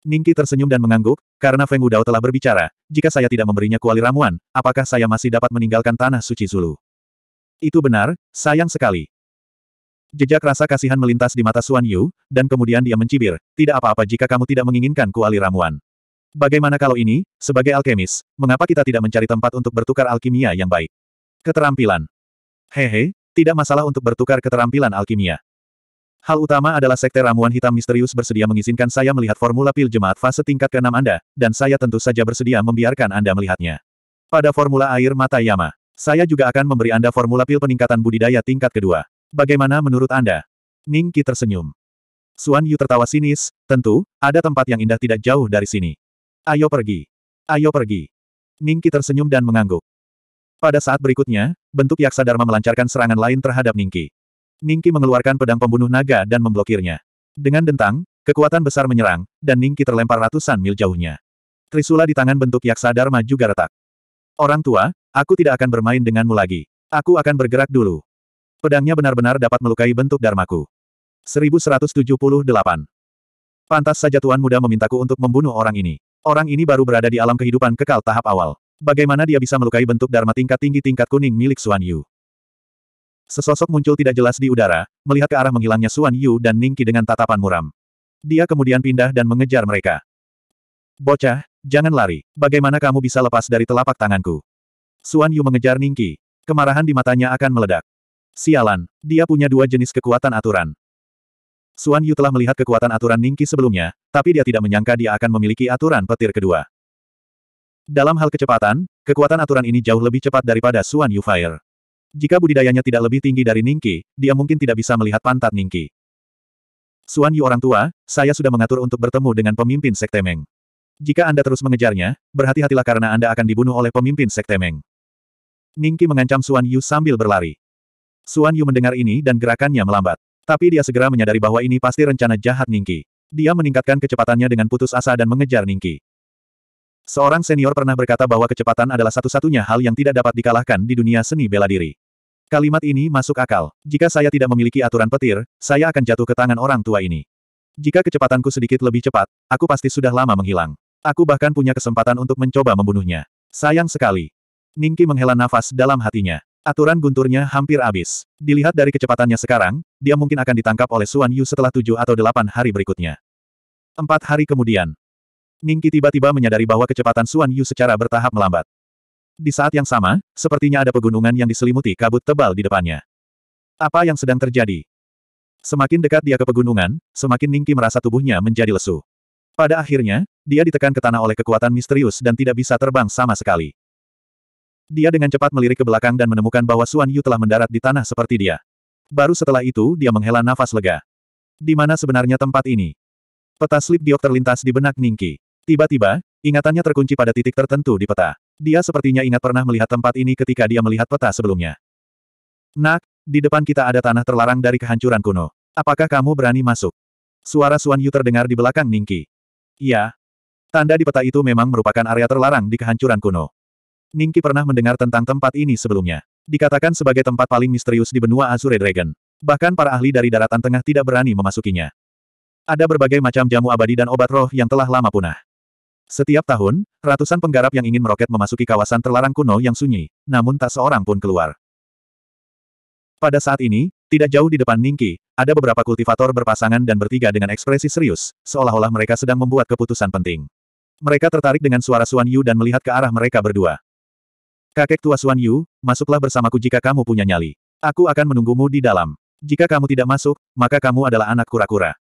Ningki tersenyum dan mengangguk, karena Feng Wudao telah berbicara, jika saya tidak memberinya kuali ramuan, apakah saya masih dapat meninggalkan tanah suci Zulu? Itu benar, sayang sekali. Jejak rasa kasihan melintas di mata Suan Yu, dan kemudian dia mencibir, tidak apa-apa jika kamu tidak menginginkan kuali ramuan. Bagaimana kalau ini, sebagai alkemis, mengapa kita tidak mencari tempat untuk bertukar alkimia yang baik? Keterampilan. Hehe, tidak masalah untuk bertukar keterampilan alkimia. Hal utama adalah Sekte Ramuan Hitam Misterius bersedia mengizinkan saya melihat formula pil jemaat fase tingkat ke-6 Anda, dan saya tentu saja bersedia membiarkan Anda melihatnya. Pada formula air mata Yama, saya juga akan memberi Anda formula pil peningkatan budidaya tingkat kedua. Bagaimana menurut Anda? Ning Qi tersenyum. Suan Yu tertawa sinis, tentu, ada tempat yang indah tidak jauh dari sini. Ayo pergi. Ayo pergi. Ning Qi tersenyum dan mengangguk. Pada saat berikutnya, bentuk Yaksa Dharma melancarkan serangan lain terhadap Ningki. Ningki mengeluarkan pedang pembunuh naga dan memblokirnya. Dengan dentang, kekuatan besar menyerang, dan Ningki terlempar ratusan mil jauhnya. Trisula di tangan bentuk Yaksa Dharma juga retak. Orang tua, aku tidak akan bermain denganmu lagi. Aku akan bergerak dulu. Pedangnya benar-benar dapat melukai bentuk Dharmaku. 1178. Pantas saja Tuan Muda memintaku untuk membunuh orang ini. Orang ini baru berada di alam kehidupan kekal tahap awal. Bagaimana dia bisa melukai bentuk Dharma tingkat tinggi tingkat kuning milik Suan Yu? Sesosok muncul tidak jelas di udara, melihat ke arah menghilangnya Suan Yu dan Ningki dengan tatapan muram. Dia kemudian pindah dan mengejar mereka. Bocah, jangan lari. Bagaimana kamu bisa lepas dari telapak tanganku? Suan Yu mengejar Ningki. Kemarahan di matanya akan meledak. Sialan, dia punya dua jenis kekuatan aturan. Suan Yu telah melihat kekuatan aturan Ningki sebelumnya, tapi dia tidak menyangka dia akan memiliki aturan petir kedua. Dalam hal kecepatan, kekuatan aturan ini jauh lebih cepat daripada Suan Yu Fire. Jika budidayanya tidak lebih tinggi dari Ningki, dia mungkin tidak bisa melihat pantat Ningki. Suan Yu orang tua, saya sudah mengatur untuk bertemu dengan pemimpin Sekte Meng. Jika Anda terus mengejarnya, berhati-hatilah karena Anda akan dibunuh oleh pemimpin Sekte Meng. Ningki mengancam Suan Yu sambil berlari. Suan Yu mendengar ini dan gerakannya melambat. Tapi dia segera menyadari bahwa ini pasti rencana jahat Ningki. Dia meningkatkan kecepatannya dengan putus asa dan mengejar Ningki. Seorang senior pernah berkata bahwa kecepatan adalah satu-satunya hal yang tidak dapat dikalahkan di dunia seni bela diri. Kalimat ini masuk akal. Jika saya tidak memiliki aturan petir, saya akan jatuh ke tangan orang tua ini. Jika kecepatanku sedikit lebih cepat, aku pasti sudah lama menghilang. Aku bahkan punya kesempatan untuk mencoba membunuhnya. Sayang sekali. Ningki menghela nafas dalam hatinya. Aturan gunturnya hampir habis. Dilihat dari kecepatannya sekarang, dia mungkin akan ditangkap oleh Suan Yu setelah tujuh atau delapan hari berikutnya. Empat hari kemudian, Ningki tiba-tiba menyadari bahwa kecepatan Suan Yu secara bertahap melambat. Di saat yang sama, sepertinya ada pegunungan yang diselimuti kabut tebal di depannya. Apa yang sedang terjadi? Semakin dekat dia ke pegunungan, semakin Ningki merasa tubuhnya menjadi lesu. Pada akhirnya, dia ditekan ke tanah oleh kekuatan misterius dan tidak bisa terbang sama sekali. Dia dengan cepat melirik ke belakang dan menemukan bahwa Suan Yu telah mendarat di tanah seperti dia. Baru setelah itu dia menghela nafas lega. Di mana sebenarnya tempat ini? Peta slip diok terlintas di benak Ningki. Tiba-tiba, ingatannya terkunci pada titik tertentu di peta. Dia sepertinya ingat pernah melihat tempat ini ketika dia melihat peta sebelumnya. Nak, di depan kita ada tanah terlarang dari kehancuran kuno. Apakah kamu berani masuk? Suara Suan Yu terdengar di belakang Ningki. Ya. Tanda di peta itu memang merupakan area terlarang di kehancuran kuno. Ningki pernah mendengar tentang tempat ini sebelumnya. Dikatakan sebagai tempat paling misterius di benua Azure Dragon. Bahkan para ahli dari daratan tengah tidak berani memasukinya. Ada berbagai macam jamu abadi dan obat roh yang telah lama punah. Setiap tahun, ratusan penggarap yang ingin meroket memasuki kawasan terlarang kuno yang sunyi, namun tak seorang pun keluar. Pada saat ini, tidak jauh di depan Ningki, ada beberapa kultivator berpasangan dan bertiga dengan ekspresi serius, seolah-olah mereka sedang membuat keputusan penting. Mereka tertarik dengan suara Suan Yu dan melihat ke arah mereka berdua. Kakek tua Suan Yu, masuklah bersamaku jika kamu punya nyali. Aku akan menunggumu di dalam. Jika kamu tidak masuk, maka kamu adalah anak kura-kura.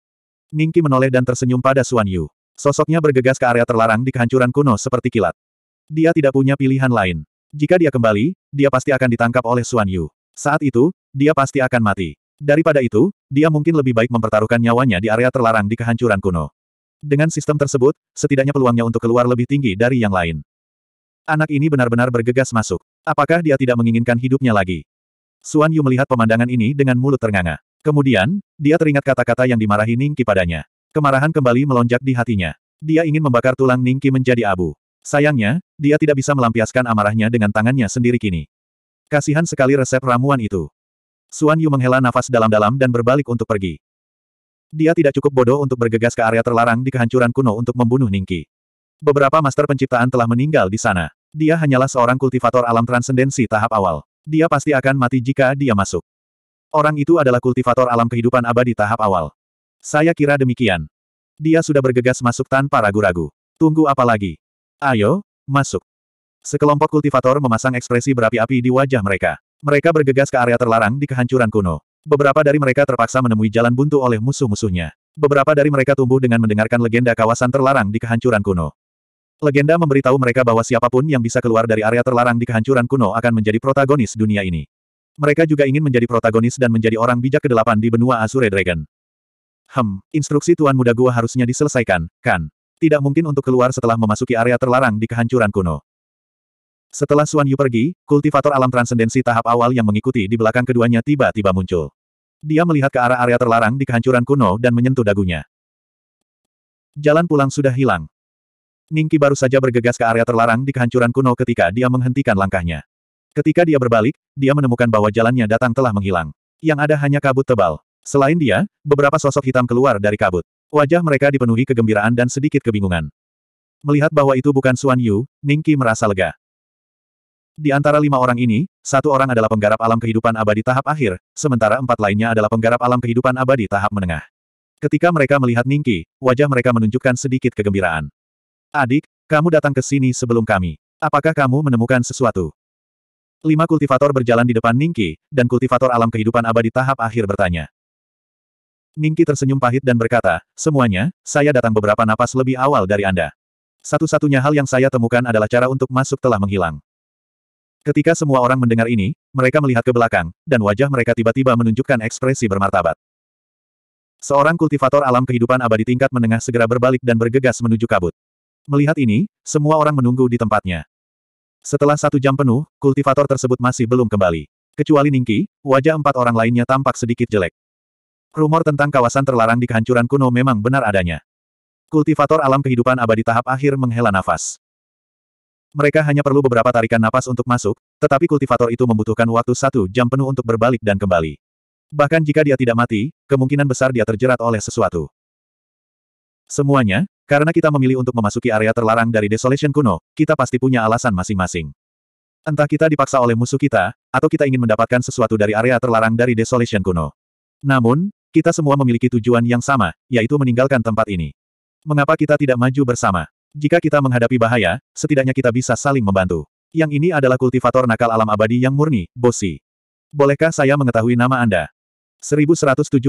Ningki menoleh dan tersenyum pada Suan Yu. Sosoknya bergegas ke area terlarang di kehancuran kuno seperti kilat. Dia tidak punya pilihan lain. Jika dia kembali, dia pasti akan ditangkap oleh Xuan Yu. Saat itu, dia pasti akan mati. Daripada itu, dia mungkin lebih baik mempertaruhkan nyawanya di area terlarang di kehancuran kuno. Dengan sistem tersebut, setidaknya peluangnya untuk keluar lebih tinggi dari yang lain. Anak ini benar-benar bergegas masuk. Apakah dia tidak menginginkan hidupnya lagi? Xuan Yu melihat pemandangan ini dengan mulut ternganga. Kemudian, dia teringat kata-kata yang dimarahi Ningki padanya. Kemarahan kembali melonjak di hatinya. Dia ingin membakar tulang Ningki menjadi abu. Sayangnya, dia tidak bisa melampiaskan amarahnya dengan tangannya sendiri kini. Kasihan sekali resep ramuan itu. Suan Yu menghela nafas dalam-dalam dan berbalik untuk pergi. Dia tidak cukup bodoh untuk bergegas ke area terlarang di kehancuran kuno untuk membunuh Ningki. Beberapa master penciptaan telah meninggal di sana. Dia hanyalah seorang kultivator alam transendensi tahap awal. Dia pasti akan mati jika dia masuk. Orang itu adalah kultivator alam kehidupan abadi tahap awal. Saya kira demikian. Dia sudah bergegas masuk tanpa ragu-ragu. Tunggu apa lagi? Ayo, masuk. Sekelompok kultivator memasang ekspresi berapi-api di wajah mereka. Mereka bergegas ke area terlarang di kehancuran kuno. Beberapa dari mereka terpaksa menemui jalan buntu oleh musuh-musuhnya. Beberapa dari mereka tumbuh dengan mendengarkan legenda kawasan terlarang di kehancuran kuno. Legenda memberitahu mereka bahwa siapapun yang bisa keluar dari area terlarang di kehancuran kuno akan menjadi protagonis dunia ini. Mereka juga ingin menjadi protagonis dan menjadi orang bijak kedelapan di benua Azure Dragon. Hem, instruksi Tuan Muda Gua harusnya diselesaikan, kan? Tidak mungkin untuk keluar setelah memasuki area terlarang di kehancuran kuno. Setelah Suan Yu pergi, kultivator alam transendensi tahap awal yang mengikuti di belakang keduanya tiba-tiba muncul. Dia melihat ke arah area terlarang di kehancuran kuno dan menyentuh dagunya. Jalan pulang sudah hilang. Ningki baru saja bergegas ke area terlarang di kehancuran kuno ketika dia menghentikan langkahnya. Ketika dia berbalik, dia menemukan bahwa jalannya datang telah menghilang. Yang ada hanya kabut tebal. Selain dia, beberapa sosok hitam keluar dari kabut. Wajah mereka dipenuhi kegembiraan dan sedikit kebingungan. Melihat bahwa itu bukan Suan Yu, Ningqi merasa lega. Di antara lima orang ini, satu orang adalah penggarap alam kehidupan abadi tahap akhir, sementara empat lainnya adalah penggarap alam kehidupan abadi tahap menengah. Ketika mereka melihat Ningqi, wajah mereka menunjukkan sedikit kegembiraan. Adik, kamu datang ke sini sebelum kami. Apakah kamu menemukan sesuatu? Lima kultivator berjalan di depan Ningqi, dan kultivator alam kehidupan abadi tahap akhir bertanya. Ningki tersenyum pahit dan berkata, semuanya, saya datang beberapa napas lebih awal dari Anda. Satu-satunya hal yang saya temukan adalah cara untuk masuk telah menghilang. Ketika semua orang mendengar ini, mereka melihat ke belakang, dan wajah mereka tiba-tiba menunjukkan ekspresi bermartabat. Seorang kultivator alam kehidupan abadi tingkat menengah segera berbalik dan bergegas menuju kabut. Melihat ini, semua orang menunggu di tempatnya. Setelah satu jam penuh, kultivator tersebut masih belum kembali. Kecuali Ningki, wajah empat orang lainnya tampak sedikit jelek. Rumor tentang kawasan terlarang di kehancuran kuno memang benar adanya. Kultivator alam kehidupan abadi tahap akhir menghela nafas. Mereka hanya perlu beberapa tarikan napas untuk masuk, tetapi kultivator itu membutuhkan waktu satu jam penuh untuk berbalik dan kembali. Bahkan jika dia tidak mati, kemungkinan besar dia terjerat oleh sesuatu. Semuanya, karena kita memilih untuk memasuki area terlarang dari Desolation kuno, kita pasti punya alasan masing-masing. Entah kita dipaksa oleh musuh kita, atau kita ingin mendapatkan sesuatu dari area terlarang dari Desolation kuno. Namun, kita semua memiliki tujuan yang sama, yaitu meninggalkan tempat ini. Mengapa kita tidak maju bersama? Jika kita menghadapi bahaya, setidaknya kita bisa saling membantu. Yang ini adalah kultivator nakal alam abadi yang murni, Bosi. Bolehkah saya mengetahui nama Anda? 1179.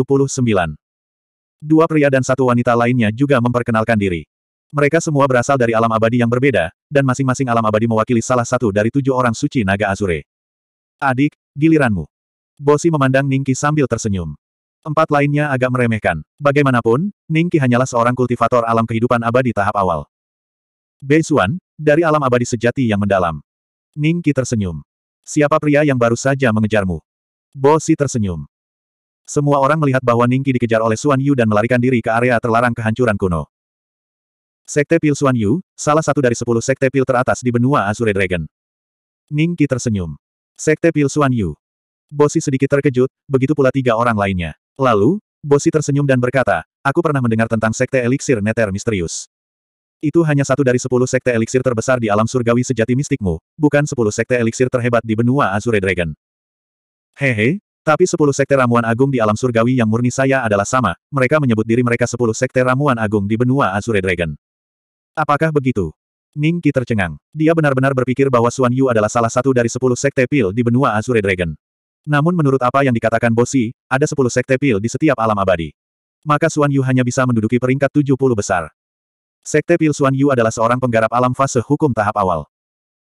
Dua pria dan satu wanita lainnya juga memperkenalkan diri. Mereka semua berasal dari alam abadi yang berbeda, dan masing-masing alam abadi mewakili salah satu dari tujuh orang suci naga Azure. Adik, giliranmu. Bosi memandang Ningki sambil tersenyum. Empat lainnya agak meremehkan. Bagaimanapun, Ningki hanyalah seorang kultivator alam kehidupan abadi tahap awal. Bei Xuan, dari alam abadi sejati yang mendalam. Ningki tersenyum. Siapa pria yang baru saja mengejarmu? Bo Si tersenyum. Semua orang melihat bahwa Ningki dikejar oleh Suan Yu dan melarikan diri ke area terlarang kehancuran kuno. Sekte Pil Suan Yu, salah satu dari sepuluh sekte pil teratas di benua Azure Dragon. Ningki tersenyum. Sekte Pil Suan Yu. Bosi sedikit terkejut, begitu pula tiga orang lainnya. Lalu, Bosi tersenyum dan berkata, aku pernah mendengar tentang sekte eliksir neter misterius. Itu hanya satu dari sepuluh sekte eliksir terbesar di alam surgawi sejati mistikmu, bukan sepuluh sekte eliksir terhebat di benua Azure Dragon. Hehe, tapi sepuluh sekte ramuan agung di alam surgawi yang murni saya adalah sama, mereka menyebut diri mereka sepuluh sekte ramuan agung di benua Azure Dragon. Apakah begitu? Ning Qi tercengang. Dia benar-benar berpikir bahwa Suan Yu adalah salah satu dari sepuluh sekte pil di benua Azure Dragon. Namun menurut apa yang dikatakan Bosi, ada sepuluh sekte pil di setiap alam abadi. Maka Xuan Yu hanya bisa menduduki peringkat 70 besar. Sekte pil Xuan Yu adalah seorang penggarap alam fase hukum tahap awal.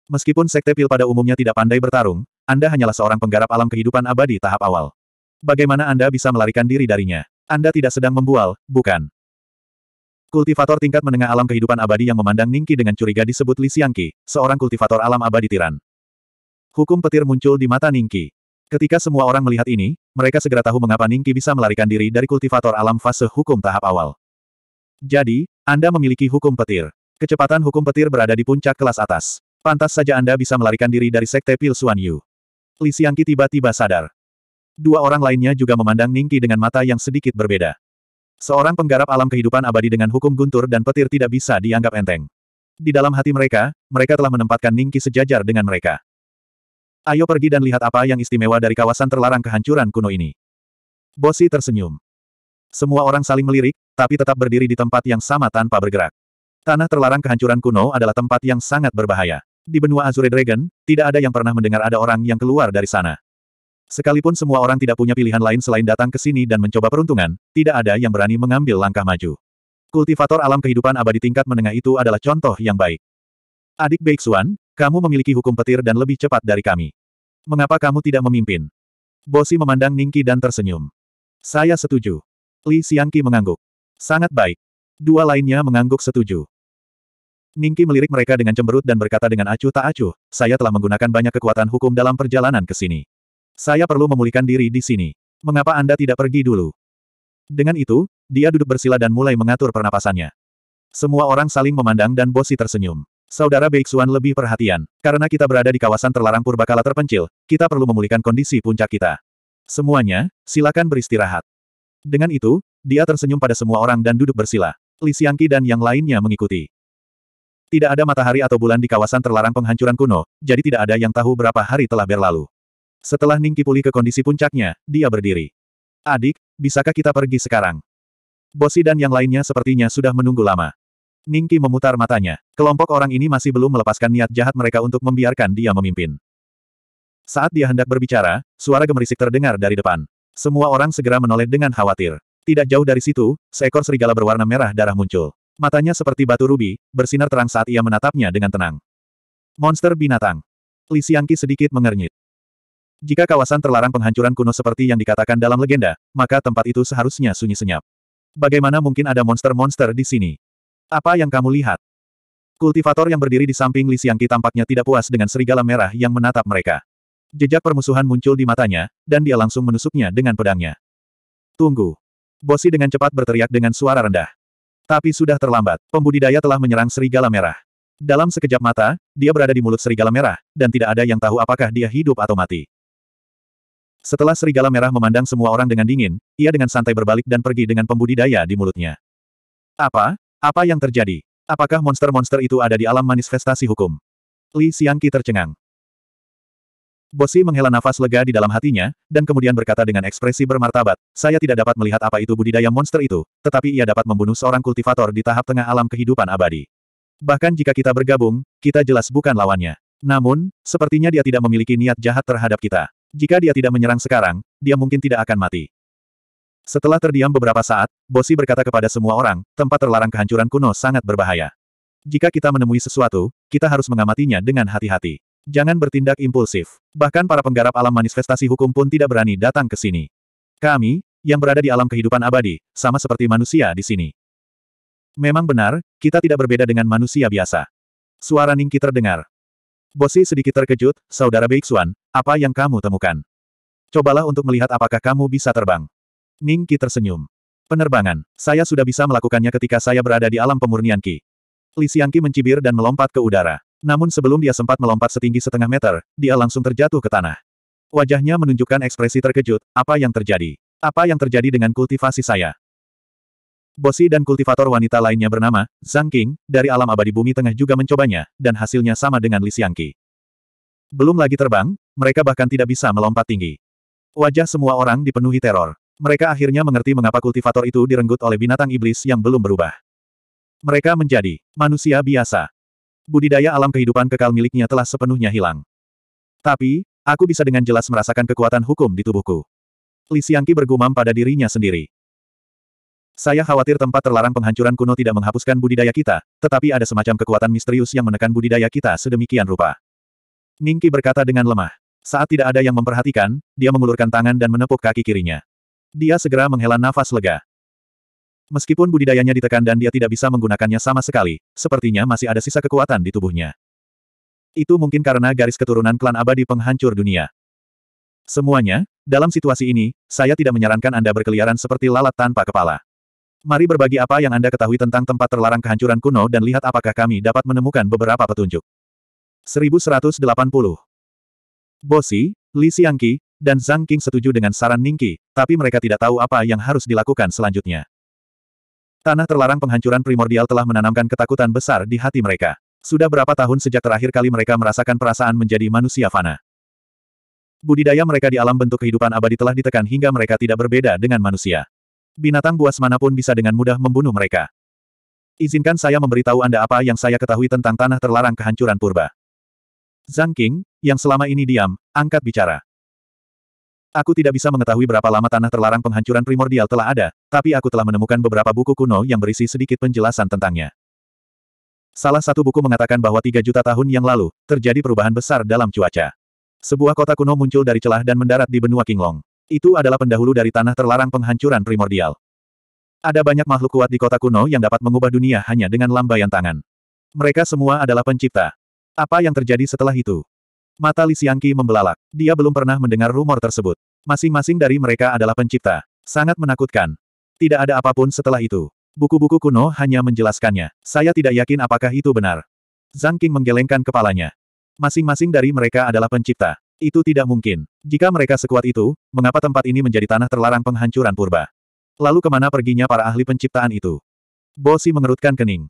Meskipun sekte pil pada umumnya tidak pandai bertarung, Anda hanyalah seorang penggarap alam kehidupan abadi tahap awal. Bagaimana Anda bisa melarikan diri darinya? Anda tidak sedang membual, bukan? Kultivator tingkat menengah alam kehidupan abadi yang memandang Ningki dengan curiga disebut Li Xiangqi, seorang kultivator alam abadi tiran. Hukum petir muncul di mata Ningki. Ketika semua orang melihat ini, mereka segera tahu mengapa Ningki bisa melarikan diri dari kultivator alam fase hukum tahap awal. Jadi, Anda memiliki hukum petir. Kecepatan hukum petir berada di puncak kelas atas. Pantas saja Anda bisa melarikan diri dari sekte Pil Suan Yu. Li Xiangqi tiba-tiba sadar. Dua orang lainnya juga memandang Ningki dengan mata yang sedikit berbeda. Seorang penggarap alam kehidupan abadi dengan hukum guntur dan petir tidak bisa dianggap enteng. Di dalam hati mereka, mereka telah menempatkan Ningki sejajar dengan mereka. Ayo pergi dan lihat apa yang istimewa dari kawasan terlarang kehancuran kuno ini. Bosi tersenyum. Semua orang saling melirik, tapi tetap berdiri di tempat yang sama tanpa bergerak. Tanah terlarang kehancuran kuno adalah tempat yang sangat berbahaya. Di benua Azure Dragon, tidak ada yang pernah mendengar ada orang yang keluar dari sana. Sekalipun semua orang tidak punya pilihan lain selain datang ke sini dan mencoba peruntungan, tidak ada yang berani mengambil langkah maju. Kultivator alam kehidupan abadi tingkat menengah itu adalah contoh yang baik. Adik Beixuan, kamu memiliki hukum petir dan lebih cepat dari kami. Mengapa kamu tidak memimpin? Bosi memandang Ningki dan tersenyum. Saya setuju. Li Xiangqi mengangguk. Sangat baik. Dua lainnya mengangguk setuju. Ningki melirik mereka dengan cemberut dan berkata dengan acuh tak acuh, saya telah menggunakan banyak kekuatan hukum dalam perjalanan ke sini. Saya perlu memulihkan diri di sini. Mengapa Anda tidak pergi dulu? Dengan itu, dia duduk bersila dan mulai mengatur pernapasannya. Semua orang saling memandang dan Bosi tersenyum. Saudara Beixuan lebih perhatian. Karena kita berada di kawasan terlarang purbakala terpencil, kita perlu memulihkan kondisi puncak kita. Semuanya, silakan beristirahat. Dengan itu, dia tersenyum pada semua orang dan duduk bersila. Li Xiangqi dan yang lainnya mengikuti. Tidak ada matahari atau bulan di kawasan terlarang penghancuran kuno, jadi tidak ada yang tahu berapa hari telah berlalu. Setelah Ningki pulih ke kondisi puncaknya, dia berdiri. Adik, bisakah kita pergi sekarang? Bosi dan yang lainnya sepertinya sudah menunggu lama. Ningki memutar matanya. Kelompok orang ini masih belum melepaskan niat jahat mereka untuk membiarkan dia memimpin. Saat dia hendak berbicara, suara gemerisik terdengar dari depan. Semua orang segera menoleh dengan khawatir. Tidak jauh dari situ, seekor serigala berwarna merah darah muncul. Matanya seperti batu rubi, bersinar terang saat ia menatapnya dengan tenang. Monster binatang. Li Xiangqi sedikit mengernyit. Jika kawasan terlarang penghancuran kuno seperti yang dikatakan dalam legenda, maka tempat itu seharusnya sunyi senyap. Bagaimana mungkin ada monster-monster di sini? Apa yang kamu lihat? Kultivator yang berdiri di samping Li Xiangqi tampaknya tidak puas dengan serigala merah yang menatap mereka. Jejak permusuhan muncul di matanya, dan dia langsung menusuknya dengan pedangnya. Tunggu. Bosi dengan cepat berteriak dengan suara rendah. Tapi sudah terlambat, pembudidaya telah menyerang serigala merah. Dalam sekejap mata, dia berada di mulut serigala merah, dan tidak ada yang tahu apakah dia hidup atau mati. Setelah serigala merah memandang semua orang dengan dingin, ia dengan santai berbalik dan pergi dengan pembudidaya di mulutnya. Apa? Apa yang terjadi? Apakah monster-monster itu ada di alam manifestasi hukum? Li Xiangqi tercengang. Bosi menghela nafas lega di dalam hatinya, dan kemudian berkata dengan ekspresi bermartabat, saya tidak dapat melihat apa itu budidaya monster itu, tetapi ia dapat membunuh seorang kultivator di tahap tengah alam kehidupan abadi. Bahkan jika kita bergabung, kita jelas bukan lawannya. Namun, sepertinya dia tidak memiliki niat jahat terhadap kita. Jika dia tidak menyerang sekarang, dia mungkin tidak akan mati. Setelah terdiam beberapa saat, Bosi berkata kepada semua orang, tempat terlarang kehancuran kuno sangat berbahaya. Jika kita menemui sesuatu, kita harus mengamatinya dengan hati-hati. Jangan bertindak impulsif. Bahkan para penggarap alam manifestasi hukum pun tidak berani datang ke sini. Kami, yang berada di alam kehidupan abadi, sama seperti manusia di sini. Memang benar, kita tidak berbeda dengan manusia biasa. Suara Ningki terdengar. Bosi sedikit terkejut, Saudara Beiksuan, apa yang kamu temukan? Cobalah untuk melihat apakah kamu bisa terbang. Ning Qi tersenyum. Penerbangan. Saya sudah bisa melakukannya ketika saya berada di alam pemurnian Qi. Li Xiangqi mencibir dan melompat ke udara. Namun sebelum dia sempat melompat setinggi setengah meter, dia langsung terjatuh ke tanah. Wajahnya menunjukkan ekspresi terkejut, apa yang terjadi? Apa yang terjadi dengan kultivasi saya? Bosi dan kultivator wanita lainnya bernama, Zhang Qing, dari alam abadi bumi tengah juga mencobanya, dan hasilnya sama dengan Li Xiangqi. Belum lagi terbang, mereka bahkan tidak bisa melompat tinggi. Wajah semua orang dipenuhi teror. Mereka akhirnya mengerti mengapa kultivator itu direnggut oleh binatang iblis yang belum berubah. Mereka menjadi manusia biasa. Budidaya alam kehidupan kekal miliknya telah sepenuhnya hilang. Tapi, aku bisa dengan jelas merasakan kekuatan hukum di tubuhku. Li Xiangqi bergumam pada dirinya sendiri. Saya khawatir tempat terlarang penghancuran kuno tidak menghapuskan budidaya kita, tetapi ada semacam kekuatan misterius yang menekan budidaya kita sedemikian rupa. Ningki berkata dengan lemah. Saat tidak ada yang memperhatikan, dia mengulurkan tangan dan menepuk kaki kirinya. Dia segera menghela nafas lega. Meskipun budidayanya ditekan dan dia tidak bisa menggunakannya sama sekali, sepertinya masih ada sisa kekuatan di tubuhnya. Itu mungkin karena garis keturunan klan abadi penghancur dunia. Semuanya, dalam situasi ini, saya tidak menyarankan Anda berkeliaran seperti lalat tanpa kepala. Mari berbagi apa yang Anda ketahui tentang tempat terlarang kehancuran kuno dan lihat apakah kami dapat menemukan beberapa petunjuk. 1180 Bosi, Li Xiangqi, dan Zhang King setuju dengan saran Ningki, tapi mereka tidak tahu apa yang harus dilakukan selanjutnya. Tanah terlarang penghancuran primordial telah menanamkan ketakutan besar di hati mereka. Sudah berapa tahun sejak terakhir kali mereka merasakan perasaan menjadi manusia fana. Budidaya mereka di alam bentuk kehidupan abadi telah ditekan hingga mereka tidak berbeda dengan manusia. Binatang buas manapun bisa dengan mudah membunuh mereka. Izinkan saya memberitahu Anda apa yang saya ketahui tentang tanah terlarang kehancuran purba. Zhang King, yang selama ini diam, angkat bicara. Aku tidak bisa mengetahui berapa lama tanah terlarang penghancuran primordial telah ada, tapi aku telah menemukan beberapa buku kuno yang berisi sedikit penjelasan tentangnya. Salah satu buku mengatakan bahwa tiga juta tahun yang lalu, terjadi perubahan besar dalam cuaca. Sebuah kota kuno muncul dari celah dan mendarat di benua Kinglong. Itu adalah pendahulu dari tanah terlarang penghancuran primordial. Ada banyak makhluk kuat di kota kuno yang dapat mengubah dunia hanya dengan lambaian tangan. Mereka semua adalah pencipta. Apa yang terjadi setelah itu? Mata Li Siangki membelalak. Dia belum pernah mendengar rumor tersebut. Masing-masing dari mereka adalah pencipta. Sangat menakutkan. Tidak ada apapun setelah itu. Buku-buku kuno hanya menjelaskannya. Saya tidak yakin apakah itu benar. Zhang King menggelengkan kepalanya. Masing-masing dari mereka adalah pencipta. Itu tidak mungkin. Jika mereka sekuat itu, mengapa tempat ini menjadi tanah terlarang penghancuran purba? Lalu kemana perginya para ahli penciptaan itu? Bosi mengerutkan kening.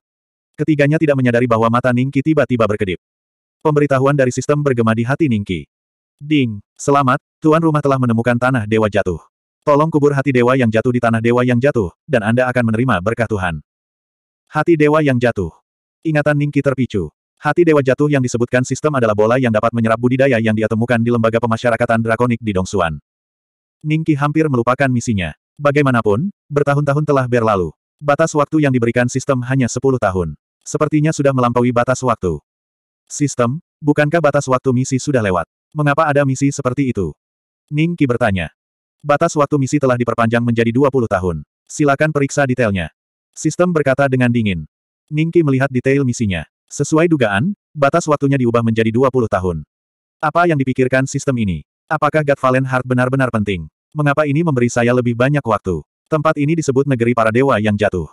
Ketiganya tidak menyadari bahwa mata Ningki tiba-tiba berkedip. Pemberitahuan dari sistem bergema di hati Ningki. Ding, selamat, Tuan rumah telah menemukan tanah dewa jatuh. Tolong kubur hati dewa yang jatuh di tanah dewa yang jatuh, dan Anda akan menerima berkah Tuhan. Hati dewa yang jatuh. Ingatan Ningki terpicu. Hati dewa jatuh yang disebutkan sistem adalah bola yang dapat menyerap budidaya yang dia temukan di lembaga pemasyarakatan drakonik di Dongsuan. Ningki hampir melupakan misinya. Bagaimanapun, bertahun-tahun telah berlalu. Batas waktu yang diberikan sistem hanya 10 tahun. Sepertinya sudah melampaui batas waktu. Sistem, bukankah batas waktu misi sudah lewat? Mengapa ada misi seperti itu? Ning Qi bertanya. Batas waktu misi telah diperpanjang menjadi 20 tahun. Silakan periksa detailnya. Sistem berkata dengan dingin. Ning Qi melihat detail misinya. Sesuai dugaan, batas waktunya diubah menjadi 20 tahun. Apa yang dipikirkan sistem ini? Apakah Godfallen Heart benar-benar penting? Mengapa ini memberi saya lebih banyak waktu? Tempat ini disebut negeri para dewa yang jatuh.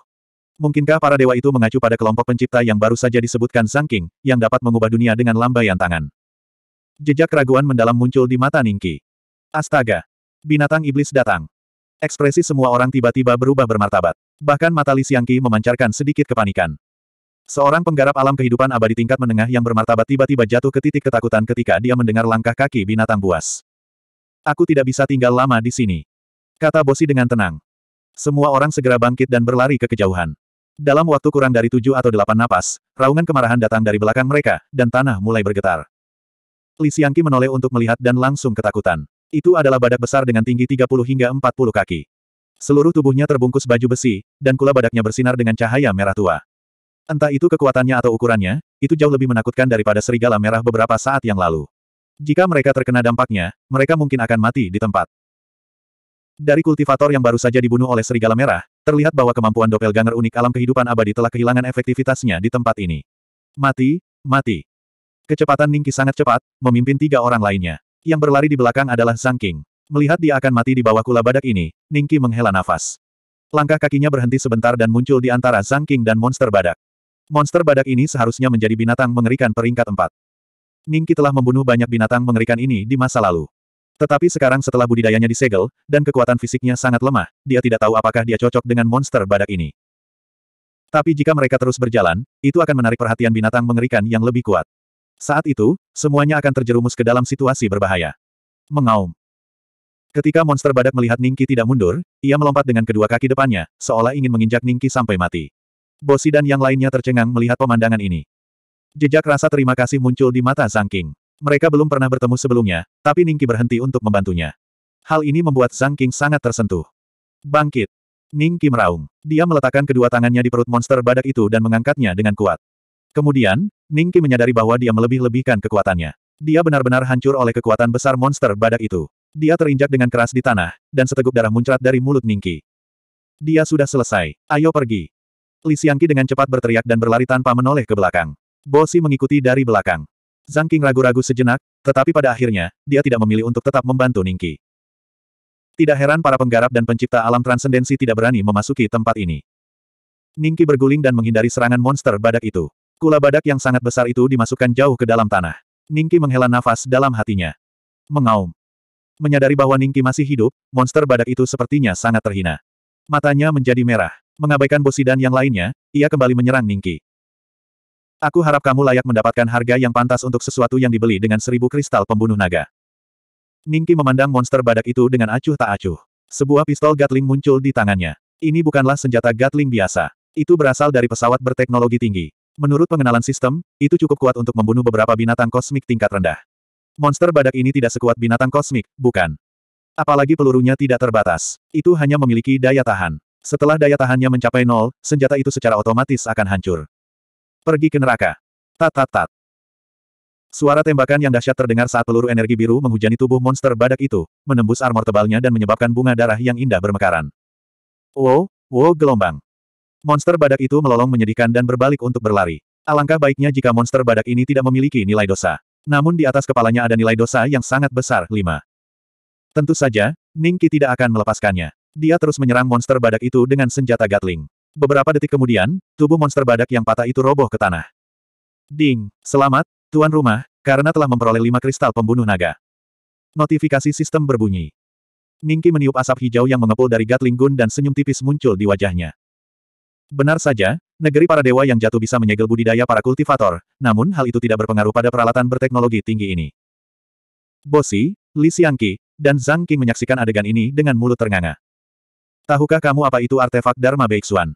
Mungkinkah para dewa itu mengacu pada kelompok pencipta yang baru saja disebutkan Sang King, yang dapat mengubah dunia dengan lambaian tangan? Jejak keraguan mendalam muncul di mata Ningki. Astaga! Binatang iblis datang. Ekspresi semua orang tiba-tiba berubah bermartabat. Bahkan mata Li Xiangqi memancarkan sedikit kepanikan. Seorang penggarap alam kehidupan abadi tingkat menengah yang bermartabat tiba-tiba jatuh ke titik ketakutan ketika dia mendengar langkah kaki binatang buas. Aku tidak bisa tinggal lama di sini. Kata Bosi dengan tenang. Semua orang segera bangkit dan berlari ke kejauhan. Dalam waktu kurang dari tujuh atau delapan napas, raungan kemarahan datang dari belakang mereka, dan tanah mulai bergetar. Li Xiangqi menoleh untuk melihat dan langsung ketakutan. Itu adalah badak besar dengan tinggi 30 hingga 40 kaki. Seluruh tubuhnya terbungkus baju besi, dan kula badaknya bersinar dengan cahaya merah tua. Entah itu kekuatannya atau ukurannya, itu jauh lebih menakutkan daripada serigala merah beberapa saat yang lalu. Jika mereka terkena dampaknya, mereka mungkin akan mati di tempat. Dari kultivator yang baru saja dibunuh oleh serigala merah, terlihat bahwa kemampuan doppelganger unik alam kehidupan abadi telah kehilangan efektivitasnya di tempat ini. Mati, mati. Kecepatan Ningki sangat cepat, memimpin tiga orang lainnya. Yang berlari di belakang adalah Zhang King. Melihat dia akan mati di bawah kula badak ini, Ningki menghela nafas. Langkah kakinya berhenti sebentar dan muncul di antara Zhang King dan monster badak. Monster badak ini seharusnya menjadi binatang mengerikan peringkat empat. Ningki telah membunuh banyak binatang mengerikan ini di masa lalu. Tetapi sekarang setelah budidayanya disegel, dan kekuatan fisiknya sangat lemah, dia tidak tahu apakah dia cocok dengan monster badak ini. Tapi jika mereka terus berjalan, itu akan menarik perhatian binatang mengerikan yang lebih kuat. Saat itu, semuanya akan terjerumus ke dalam situasi berbahaya. Mengaum. Ketika monster badak melihat Ningki tidak mundur, ia melompat dengan kedua kaki depannya, seolah ingin menginjak Ningki sampai mati. Bosi dan yang lainnya tercengang melihat pemandangan ini. Jejak rasa terima kasih muncul di mata Zhang King. Mereka belum pernah bertemu sebelumnya, tapi Ningki berhenti untuk membantunya. Hal ini membuat Zhang King sangat tersentuh. Bangkit! Ningki meraung. Dia meletakkan kedua tangannya di perut monster badak itu dan mengangkatnya dengan kuat. Kemudian, Ningki menyadari bahwa dia melebih-lebihkan kekuatannya. Dia benar-benar hancur oleh kekuatan besar monster badak itu. Dia terinjak dengan keras di tanah, dan seteguk darah muncrat dari mulut Ningki. Dia sudah selesai. Ayo pergi. Li Xiangqi dengan cepat berteriak dan berlari tanpa menoleh ke belakang. Bosi mengikuti dari belakang. Zhang Qing ragu-ragu sejenak, tetapi pada akhirnya, dia tidak memilih untuk tetap membantu Ningki. Tidak heran para penggarap dan pencipta alam transendensi tidak berani memasuki tempat ini. Ningki berguling dan menghindari serangan monster badak itu. Kula badak yang sangat besar itu dimasukkan jauh ke dalam tanah. Ningki menghela nafas dalam hatinya. Mengaum. Menyadari bahwa Ningki masih hidup, monster badak itu sepertinya sangat terhina. Matanya menjadi merah. Mengabaikan Bosidan yang lainnya, ia kembali menyerang Ningki. Aku harap kamu layak mendapatkan harga yang pantas untuk sesuatu yang dibeli dengan seribu kristal pembunuh naga. Ningki memandang monster badak itu dengan acuh tak acuh. Sebuah pistol Gatling muncul di tangannya. Ini bukanlah senjata Gatling biasa. Itu berasal dari pesawat berteknologi tinggi. Menurut pengenalan sistem, itu cukup kuat untuk membunuh beberapa binatang kosmik tingkat rendah. Monster badak ini tidak sekuat binatang kosmik, bukan? Apalagi pelurunya tidak terbatas. Itu hanya memiliki daya tahan. Setelah daya tahannya mencapai nol, senjata itu secara otomatis akan hancur. Pergi ke neraka. Tat tat tat. Suara tembakan yang dahsyat terdengar saat peluru energi biru menghujani tubuh monster badak itu, menembus armor tebalnya dan menyebabkan bunga darah yang indah bermekaran. Wow, wow gelombang. Monster badak itu melolong menyedihkan dan berbalik untuk berlari. Alangkah baiknya jika monster badak ini tidak memiliki nilai dosa. Namun di atas kepalanya ada nilai dosa yang sangat besar, 5. Tentu saja, Ningki tidak akan melepaskannya. Dia terus menyerang monster badak itu dengan senjata Gatling. Beberapa detik kemudian, tubuh monster badak yang patah itu roboh ke tanah. Ding, selamat, tuan rumah, karena telah memperoleh lima kristal pembunuh naga. Notifikasi sistem berbunyi. Ningki meniup asap hijau yang mengepul dari Gatling Gun dan senyum tipis muncul di wajahnya. Benar saja, negeri para dewa yang jatuh bisa menyegel budidaya para kultivator, namun hal itu tidak berpengaruh pada peralatan berteknologi tinggi ini. Bosi, Li Xiangqi, dan Zhang Qing menyaksikan adegan ini dengan mulut ternganga. Tahukah kamu apa itu artefak Dharma Beixuan?